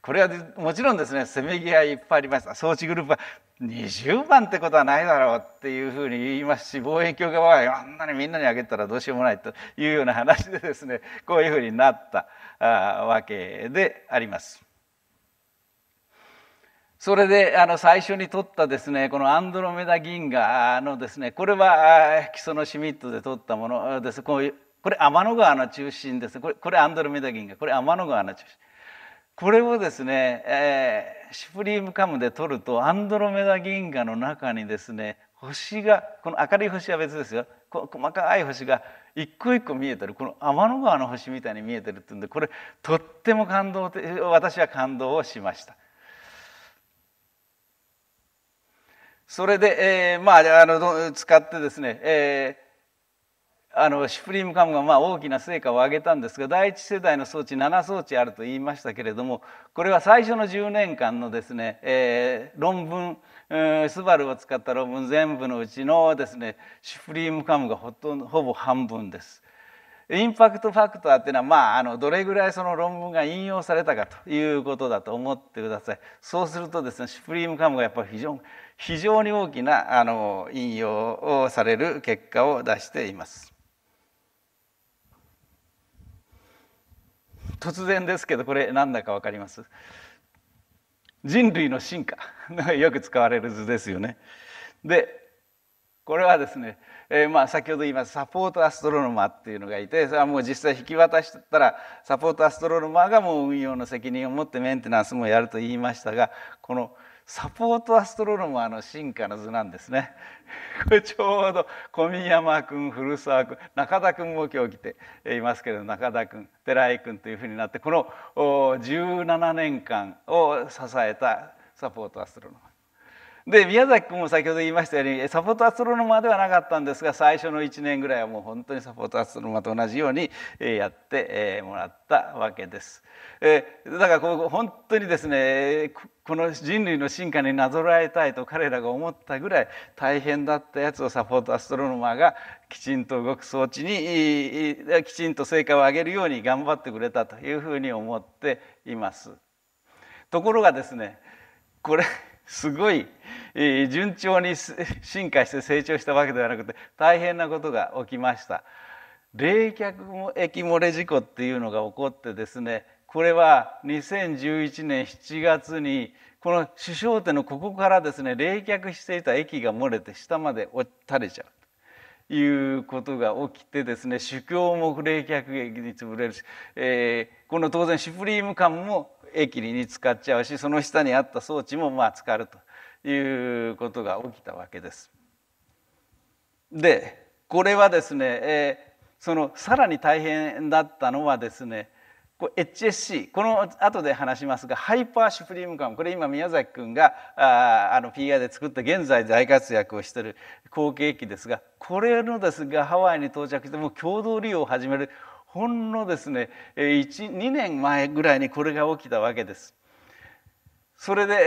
S2: これはもちろんですねせめぎ合いいっぱいありました装置グループは20番ってことはないだろうっていうふうに言いますし望遠鏡側はあんなにみんなにあげたらどうしようもないというような話でですねこういうふうになったわけであります。それであの最初に取ったですねこのアンドロメダ銀河のですねこれは基礎のシミットで取ったものですこうこれ天の川の中心ですこれこれアンドロメダ銀河これ天の川の中心これをですね、えー、シュプリームカムで取るとアンドロメダ銀河の中にですね星がこの明るい星は別ですよ細かい星が一個一個見えてるこの天の川の星みたいに見えてるっていうんでこれとっても感動私は感動をしました。それで、えー、まああの使ってですね、えー、あのシュプリームカムがまあ大きな成果を上げたんですが第一世代の装置7装置あると言いましたけれどもこれは最初の10年間のですね、えー、論文スバルを使った論文全部のうちのですねシュプリームカムがほとんどほぼ半分です。インパクトファクターっていうのは、まあ、あのどれぐらいその論文が引用されたかということだと思ってください。そうするとですねシュプリームカムがやっぱり非常に非常に大きなあの引用をされる結果を出しています。突然ですけどこれ何だか分かります人類の進化よく使われる図ですよね。でこれはですね、えー、まあ先ほど言いますサポートアストロノマーっていうのがいてそれはもう実際引き渡したらサポートアストロノマーがもう運用の責任を持ってメンテナンスもやると言いましたがこの「サポートアストロノマーの進化の図なんですね。<laughs> これちょうど小宮山君古澤君中田君も今日来ていますけど中田君寺井君というふうになってこの17年間を支えたサポートアストロノマー。で宮崎君も先ほど言いましたようにサポートアストロノマではなかったんですが最初の1年ぐらいはもう本当にサポートアストロノマと同じようにやってもらったわけです。えだからこう本当にですねこの人類の進化になぞらえたいと彼らが思ったぐらい大変だったやつをサポートアストロノマーがきちんと動く装置にきちんと成果を上げるように頑張ってくれたというふうに思っています。ところがですねこれすごい順調に進化して成長したわけではなくて大変なことが起きました。冷却液漏れ事故っていうのが起こってですねこれは2011年7月にこの首相手のここからですね冷却していた液が漏れて下まで垂れちゃうということが起きてですね主教も冷却液に潰れるし、えー、この当然シュプリーム感も液に使っちゃうしその下にあった装置もまあ使うということが起きたわけです。でこれはですね、えー、そのさらに大変だったのはですね HSC この後で話しますがハイパーシュプリームカムこれ今宮崎君がああの p i で作って現在大活躍をしている後継機ですがこれのですがハワイに到着しても共同利用を始めるほんのですね2年前ぐらいにこれが起きたわけです。それで、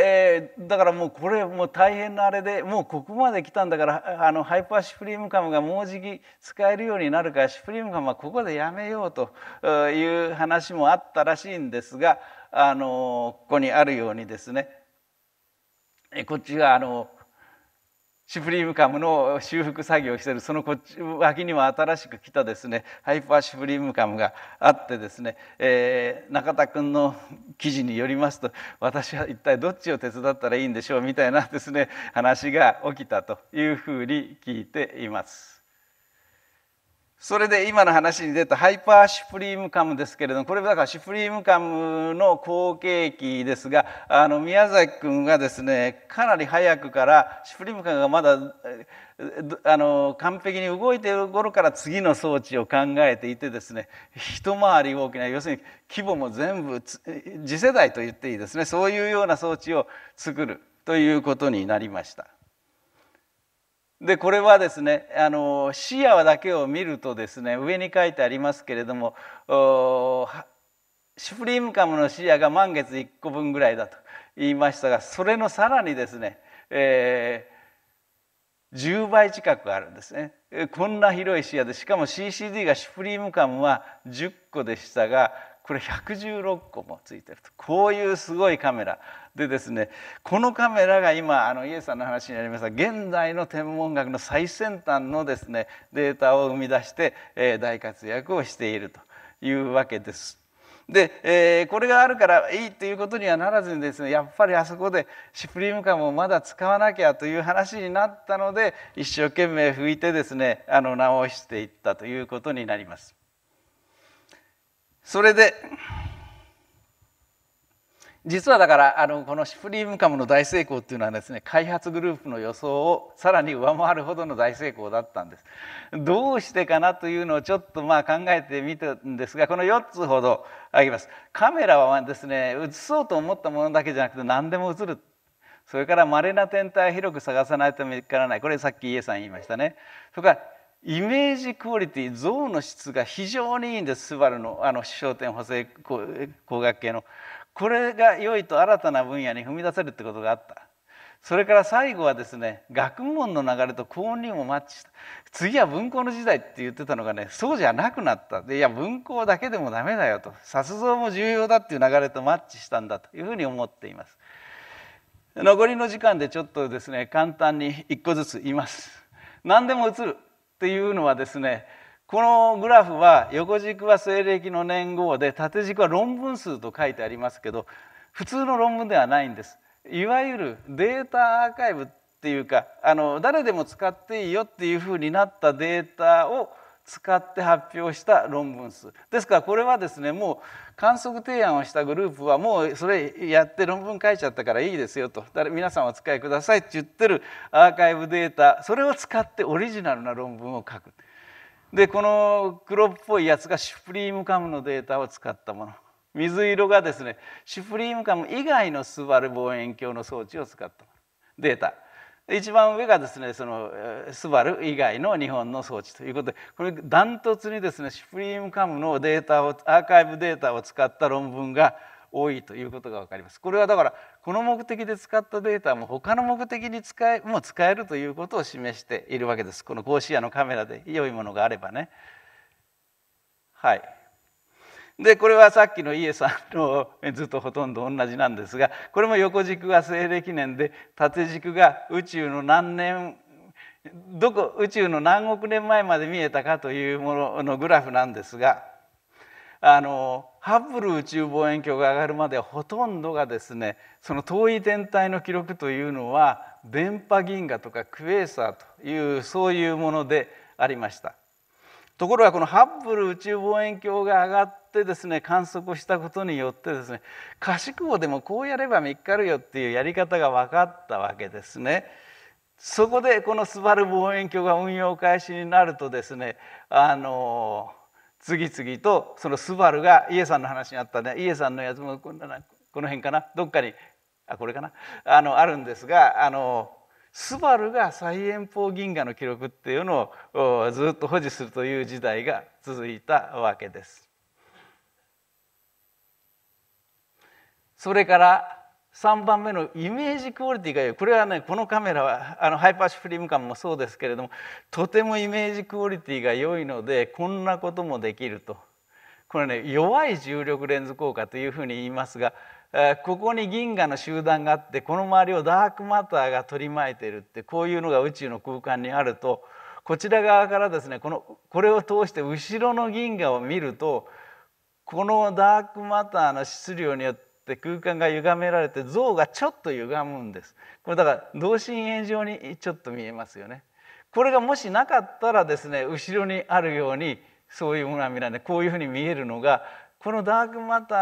S2: えー、だからもうこれもう大変なあれでもうここまで来たんだからあのハイパーシュプリームカムがもうじき使えるようになるからシュプリームカムはここでやめようという話もあったらしいんですがあのここにあるようにですねこっちがあのシュプリームカムの修復作業をしてるそのこっち脇には新しく来たですねハイパーシュプリームカムがあってですね、えー、中田君の記事によりますと私は一体どっちを手伝ったらいいんでしょうみたいなですね話が起きたというふうに聞いています。それで今の話に出たハイパーシュプリームカムですけれどもこれだからシュプリームカムの後継機ですがあの宮崎君がですねかなり早くからシュプリームカムがまだあの完璧に動いている頃から次の装置を考えていてですね一回り大きな要するに規模も全部次世代と言っていいですねそういうような装置を作るということになりました。でこれはですねあの視野だけを見るとですね上に書いてありますけれどもシュプリームカムの視野が満月1個分ぐらいだと言いましたがそれのさらにですね、えー、10倍近くあるんですねこんな広い視野でしかも CCD がシュプリームカムは10個でしたがこれ116個もついてるとこういうすごいカメラでですねこのカメラが今あのイエスさんの話にありました現代の天文学の最先端のですねデータを生み出して、えー、大活躍をしているというわけです。で、えー、これがあるからいいということにはならずにですねやっぱりあそこでシュプリーム感もまだ使わなきゃという話になったので一生懸命拭いてですねあの直していったということになります。それで実はだからあのこのシプリームカムの大成功っていうのはですね開発グループの予想をさらに上回るほどの大成功だったんです。どうしてかなというのをちょっとまあ考えてみたんですがこの4つほどあります。カメラはですね映そうと思ったものだけじゃなくて何でも映る。それから稀な天体を広く探さないと見つからないこれさっき家さん言いましたね。それからイメージクオリティ像の質が非常にいいんですスバルのあの焦点補正光学系の。これが良いと新たな分野に踏み出せるってことがあったそれから最後はですね学問の流れと公認にもマッチした次は文校の時代って言ってたのがねそうじゃなくなったでいや文校だけでもダメだよと殺造も重要だっていう流れとマッチしたんだというふうに思っています残りの時間でちょっとですね簡単に一個ずつ言います何でも映るっていうのはですねこのグラフは横軸は西暦の年号で縦軸は論文数と書いてありますけど普通の論文ではないんです。いわゆるデータアーカイブっていうかあの誰でも使っていいよっていうふうになったデータを使って発表した論文数ですからこれはですねもう観測提案をしたグループはもうそれやって論文書いちゃったからいいですよと皆さんお使いくださいって言ってるアーカイブデータそれを使ってオリジナルな論文を書く。でこの黒っぽいやつがシュプリームカムのデータを使ったもの水色がですねシュプリームカム以外のスバル望遠鏡の装置を使ったデータ一番上がですねそのスバル以外の日本の装置ということでこれダントツにですねシュプリームカムのデータをアーカイブデータを使った論文が多いということが分かります。これはだからこの目的で使ったデータも他の目的に使えもう使えるということを示しているわけです。このゴーシアのカメラで良いものがあればね。はい。でこれはさっきのイエさんの図とほとんど同じなんですがこれも横軸が西暦年で縦軸が宇宙の何年どこ宇宙の何億年前まで見えたかというもののグラフなんですがあのハッブル宇宙望遠鏡が上がるまでほとんどがですねその遠い天体の記録というのは電波銀河とかクエーサーというそういうものでありましたところがこのハッブル宇宙望遠鏡が上がってですね観測したことによってですね視光でもこうやれば見っかるよっていうやり方が分かったわけですね。そこでこのスバル望遠鏡が運用開始になるとですねあのー次々とそのスバルがイエさんの話にあったねイエさんのやつもこんなこの辺かなどっかにあこれかなあのあるんですがあのスバルが最遠方銀河の記録っていうのをずっと保持するという時代が続いたわけです。それから3番目のイメージクオリティが良いこれはねこのカメラはあのハイパーシュフリム感もそうですけれどもとてもイメージクオリティが良いのでこんなこともできるとこれね弱い重力レンズ効果というふうに言いますがここに銀河の集団があってこの周りをダークマターが取り巻いてるってこういうのが宇宙の空間にあるとこちら側からですねこのこれを通して後ろの銀河を見るとこのダークマターの質量によってって空間が歪められて像がちょっと歪むんですこれだから同心円状にちょっと見えますよねこれがもしなかったらですね後ろにあるようにそういうものは見られないこういうふうに見えるのがこのダークマタ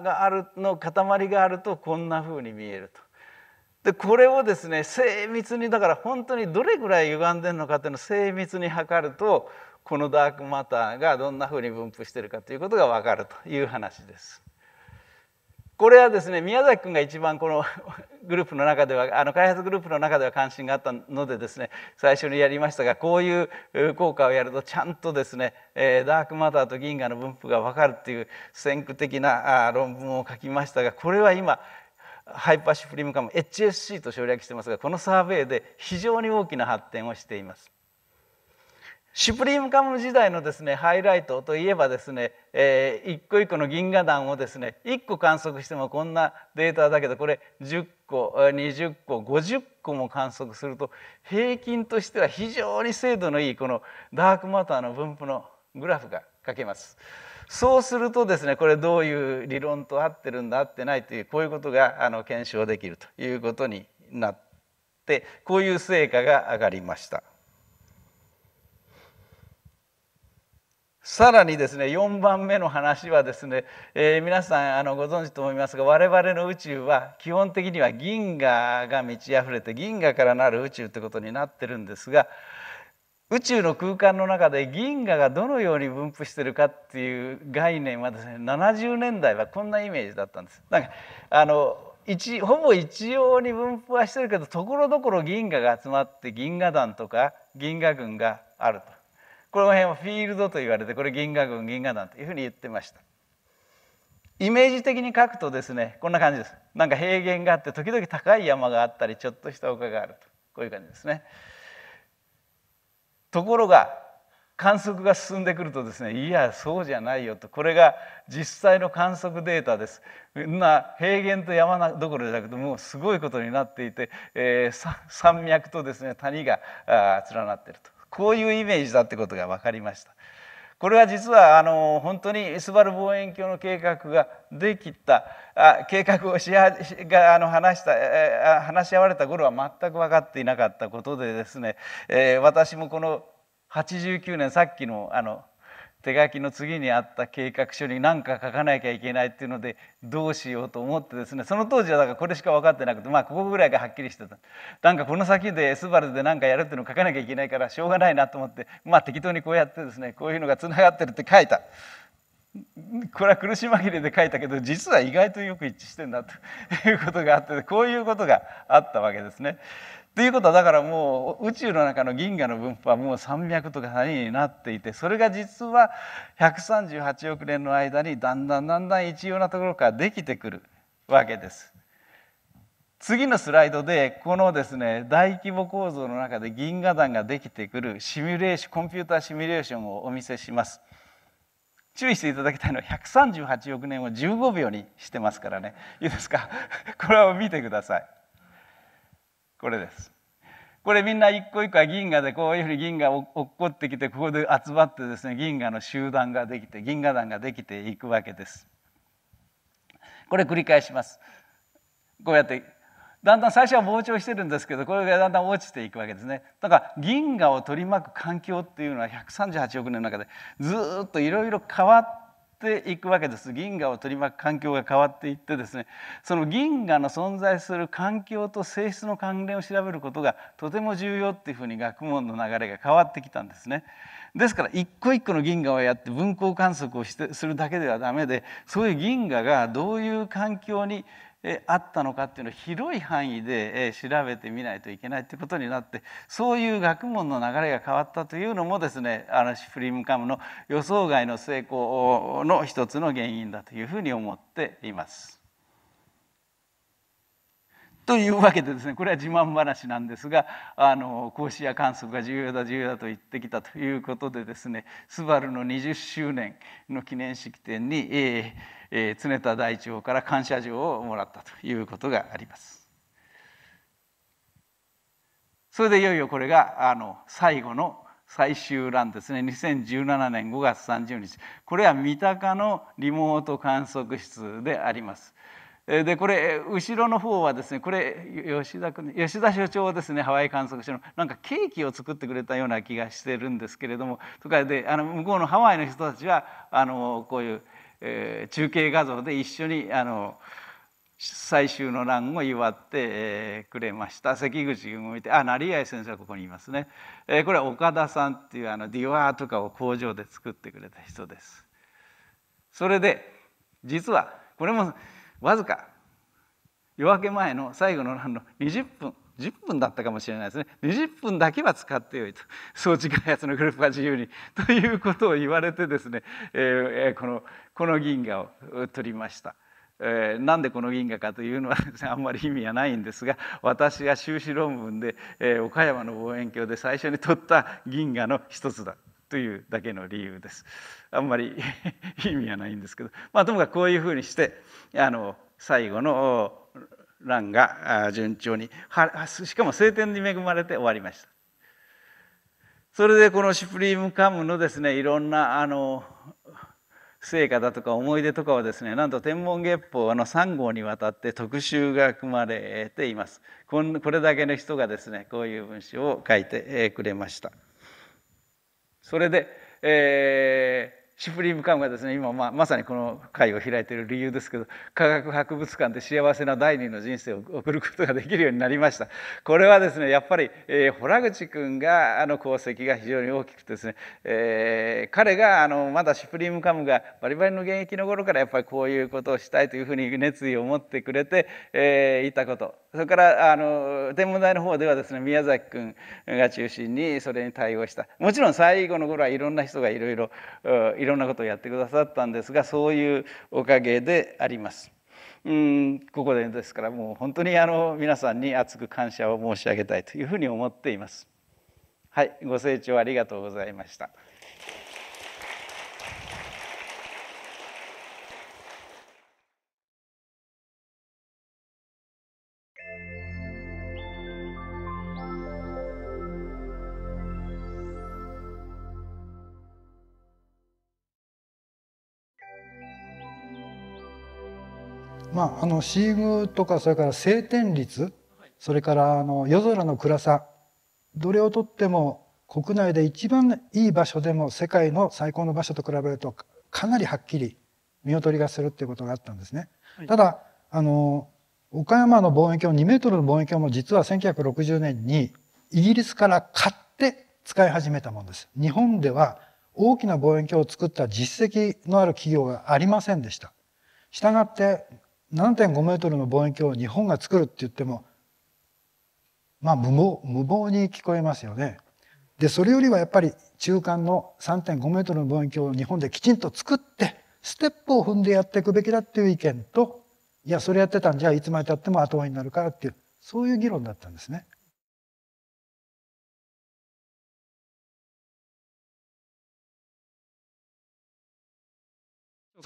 S2: ーがあるの塊があるとこんなふうに見えると。でこれをですね精密にだから本当にどれぐらい歪んでるのかっていうのを精密に測るとこのダークマターがどんなふうに分布してるかということが分かるという話です。これはですね宮崎君が一番この <laughs> グループの中ではあの開発グループの中では関心があったのでですね最初にやりましたがこういう効果をやるとちゃんとですね、えダークマターと銀河の分布が分かるっていう先駆的な論文を書きましたがこれは今ハイパーシュプリムカム HSC と省略してますがこのサーベイで非常に大きな発展をしています。シュプリームカム時代のですねハイライトといえばですね、えー、一個一個の銀河団をですね1個観測してもこんなデータだけどこれ10個20個50個も観測すると平均としては非常に精度のいいこのダークマターの分布のグラフが書けます。そうするとですねこれどういう理論と合ってるんだ合ってないというこういうことがあの検証できるということになってこういう成果が上がりました。さらにですね4番目の話はですね、えー、皆さんあのご存知と思いますが我々の宇宙は基本的には銀河が満ち溢れて銀河からなる宇宙ってことになってるんですが宇宙の空間の中で銀河がどのように分布してるかっていう概念はですね70年代はこんなイメージだったんです。なんかあの一ほぼ一様に分布はしてるけどところどころ銀河が集まって銀河団とか銀河軍があると。この辺はフィールドと言われてこれ銀河軍銀河団というふうに言ってましたイメージ的に書くとですねこんな感じですなんか平原があって時々高い山があったりちょっとした丘があるとこういう感じですねところが観測が進んでくるとですねいやそうじゃないよとこれが実際の観測データですな平原と山どころじゃなくてもうすごいことになっていて、えー、山脈とですね谷が連なってるとこういうイメージだってことが分かりました。これは実はあの本当にスバル望遠鏡の計画ができたあ計画をしがあの話した話し合われた頃は全く分かっていなかったことでですね、えー、私もこの89年さっきのあの手書きの次にあった計画書に何か書かなきゃいけないっていうのでどうしようと思ってですねその当時はだからこれしか分かってなくてまあここぐらいがはっきりしてたなんかこの先でスバルで何かやるっていうのを書かなきゃいけないからしょうがないなと思ってまあ適当にこうやってですねこういうのがつながってるって書いた。これは苦し紛れで書いたけど実は意外とよく一致してんだということがあってこういうことがあったわけですね。ということはだからもう宇宙の中の銀河の分布はもう3 0とか3になっていてそれが実は138億年の間にだんだんだんだん一様なところからできてくるわけです。次のスライドでこのですね大規模構造の中で銀河団ができてくるシミュレーションコンピューターシミュレーションをお見せします。注意していただきたいのは138億年を15秒にしてますからねいいですか <laughs> これを見てください。これです。これみんな一個一個は銀河でこういうふうに銀河落っこってきてここで集まってですね銀河の集団ができて銀河団ができていくわけです。これ繰り返します。こうやってだんだん最初は膨張してるんですけどこれがだんだん落ちていくわけですねだから銀河を取り巻く環境っていうのは138億年の中でずっといろいろ変わってていくわけです銀河を取り巻く環境が変わっていってですねその銀河の存在する環境と性質の関連を調べることがとても重要っていうふうに学問の流れが変わってきたんですね。ですから一個一個の銀河をやって分光観測をしてするだけではダメでそういう銀河がどういう環境にあったのかっていうのを広い範囲で調べてみないといけないってことになってそういう学問の流れが変わったというのもですねあのシプリムカムの予想外の成功の一つの原因だというふうに思っています。というわけでですねこれは自慢話なんですがあの甲子や観測が重要だ重要だと言ってきたということでですねスバルの20周年の記念式典に、えーえー、常田大長から感謝状をもらったということがあります。それでいよいよこれがあの最後の最終ランですね2017年5月30日これは三鷹のリモート観測室でありますでこれ後ろの方はですねこれ吉田君吉田所長はですねハワイ観測所のなんかケーキを作ってくれたような気がしてるんですけれどもとかであの向こうのハワイの人たちはあのこういう、えー、中継画像で一緒にあの最終の欄を祝ってえくれました関口君を見てあ成合先生はここにいますね、えー、これは岡田さんっていうあのディワーとかを工場で作ってくれた人です。それで実はこれもわずか夜明け前の最後のランの20分10分だったかもしれないですね20分だけは使ってよいと装置開発のグループは自由にということを言われてですね、えー、このこの銀河を取りました。えー、なんでこの銀河かというのは、ね、あんまり意味はないんですが私が修士論文で、えー、岡山の望遠鏡で最初に取った銀河の一つだというだけの理由です。あんまり <laughs> 意味はないんですけど、まあ、ともかくこういうふうにしてあの最後の乱が順調にしかも晴天に恵まれて終わりました。それでこのシュプリームカムのですねいろんなあの成果だとか思い出とかはですねなんと天文月報の3号にわたって特集が組まれていますこれだけの人がですねこういう文章を書いてくれました。それで、えシュプリームカムがですね今ままさにこの会を開いている理由ですけど科学博物館で幸せな第二の人生を送ることができるようになりました <laughs> これはですねやっぱり、えー、洞口君があの功績が非常に大きくてですね、えー、彼があのまだシュプリームカムがバリバリの現役の頃からやっぱりこういうことをしたいというふうに熱意を持ってくれて、えー、いたことそれからあの天文台の方ではですね宮崎君が中心にそれに対応したもちろん最後の頃はいろんな人がいろいろいろいろんなことをやってくださったんですがそういうおかげであります。うんここでですからもう本当にあの皆さんに厚く感謝を申し上げたいというふうに思っています。はい、ご清聴ありがとうございました。
S1: まあ、あのシーグとかそれから晴天率それからあの夜空の暗さどれをとっても国内で一番いい場所でも世界の最高の場所と比べるとかなりはっきり見劣りがするっていうことがあったんですね。はい、ただあの岡山の望遠鏡2メートルの望遠鏡も実は1960年にイギリスから買って使い始めたものです。日本では大きな望遠鏡を作った実績のある企業がありませんでした。したがって点5メートルの望遠鏡を日本が作るって言ってもまあ無謀無謀に聞こえますよね。でそれよりはやっぱり中間の3.5メートルの望遠鏡を日本できちんと作ってステップを踏んでやっていくべきだっていう意見といやそれやってたんじゃいつまでたっても後追いになるからっていうそういう議論だったんですね。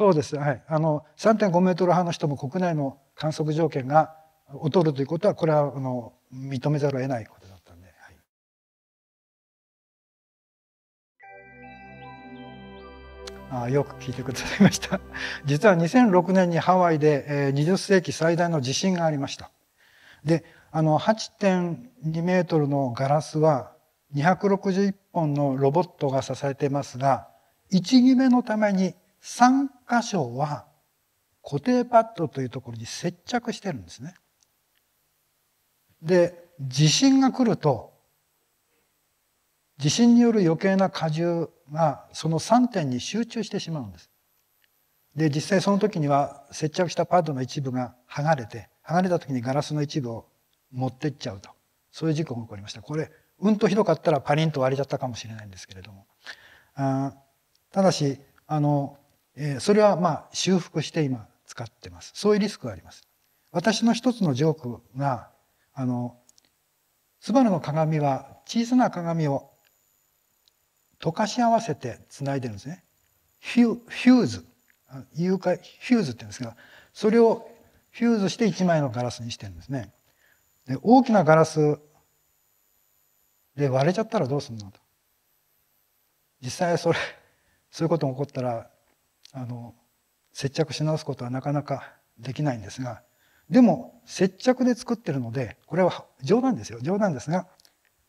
S1: そうです、はい、あの3.5メートル派の人も国内の観測条件が劣るということはこれはあの認めざるを得ないことだったんで、はい、あよく聞いてくださいました <laughs> 実は2006年にハワイで、えー、20世紀最大の地震がありましたであの8.2メートルのガラスは261本のロボットが支えていますが1決めのために3箇所は固定パッドというところに接着してるんですね。で、地震が来ると、地震による余計な荷重がその3点に集中してしまうんです。で、実際その時には接着したパッドの一部が剥がれて、剥がれた時にガラスの一部を持ってっちゃうと。そういう事故が起こりました。これ、うんとひどかったらパリンと割れちゃったかもしれないんですけれども。あただし、あの、えそれはまあ修復して今使ってます。そういうリスクがあります。私の一つのジョークが、あの、スバルの鏡は小さな鏡を溶かし合わせて繋いでるんですね。ヒュフューズ。融解、ヒューズって言うんですけど、それをヒューズして一枚のガラスにしてるんですね。で大きなガラスで割れちゃったらどうすんのと。実際それ、そういうことが起こったらあの接着し直すことはなかなかできないんですがでも接着で作ってるのでこれは冗談ですよ冗談ですが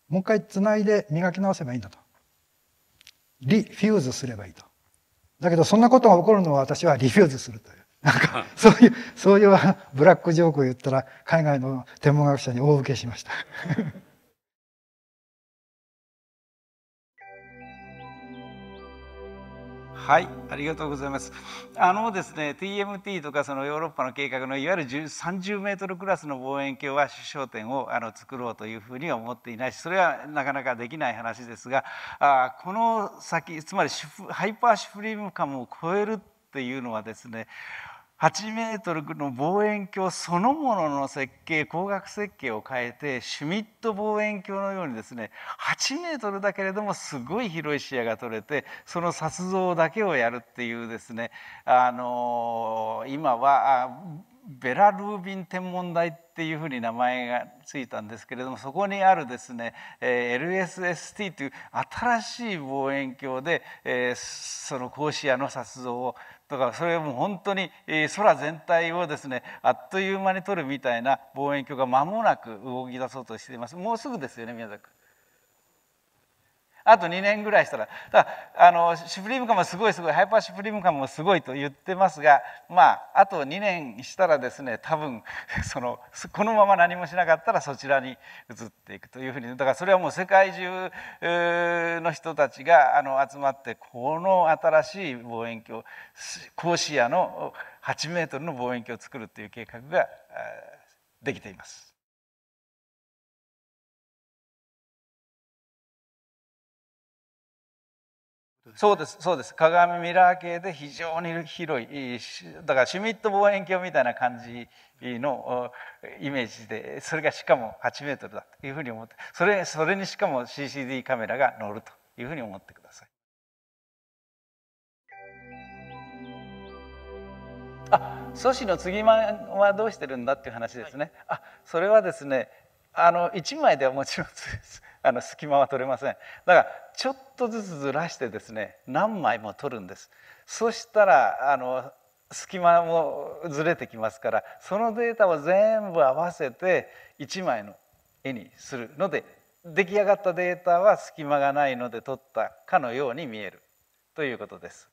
S1: もう一回つないで磨き直せばいいんだとリフューズすればいいとだけどそんなことが起こるのは私はリフューズするというなんかそういうそういうブラックジョークを言ったら海外の天文学者に大受けしました
S2: はい、ありがとうございます。あのですね、TMT とかそのヨーロッパの計画のいわゆる30メートルクラスの望遠鏡は主焦点をあの作ろうというふうには思っていないし、それはなかなかできない話ですが、あこの先つまりハイパーシュプリーム感を超えるっていうのはですね8メートルの望遠鏡そのものの設計光学設計を変えてシュミット望遠鏡のようにですね8メートルだけれどもすごい広い視野が取れてその撮像だけをやるっていうですねあの今はベラルービン天文台っていうふうに名前がついたんですけれどもそこにあるですね、え LSST という新しい望遠鏡で、えその格子屋の撮像をだからそれはもう本当に空全体をですねあっという間に取るみたいな望遠鏡が間もなく動き出そうとしていますもうすぐですよね宮崎君。あと2年ぐらいしたらだあのシュプリームカムはすごいすごいハイパーシュプリームカムもすごいと言ってますがまああと2年したらですね多分 <laughs> そのこのまま何もしなかったらそちらに移っていくというふうにだからそれはもう世界中の人たちがあの集まってこの新しい望遠鏡甲子野の8メートルの望遠鏡を作るという計画ができています。そうですそうです鏡ミラー系で非常に広いだからシュミット望遠鏡みたいな感じのイメージでそれがしかも8メートルだというふうに思ってそれそれにしかも CCD カメラが乗るというふうに思ってください。あ素子の継ぎ間はどうしてるんだっていう話ですね。はい、あそれはですねあの1枚ではもちろんですあの隙間は取れませんだからちょっとずつずらしてですね何枚も取るんですそしたらあの隙間もずれてきますからそのデータを全部合わせて1枚の絵にするので出来上がったデータは隙間がないので取ったかのように見えるということです。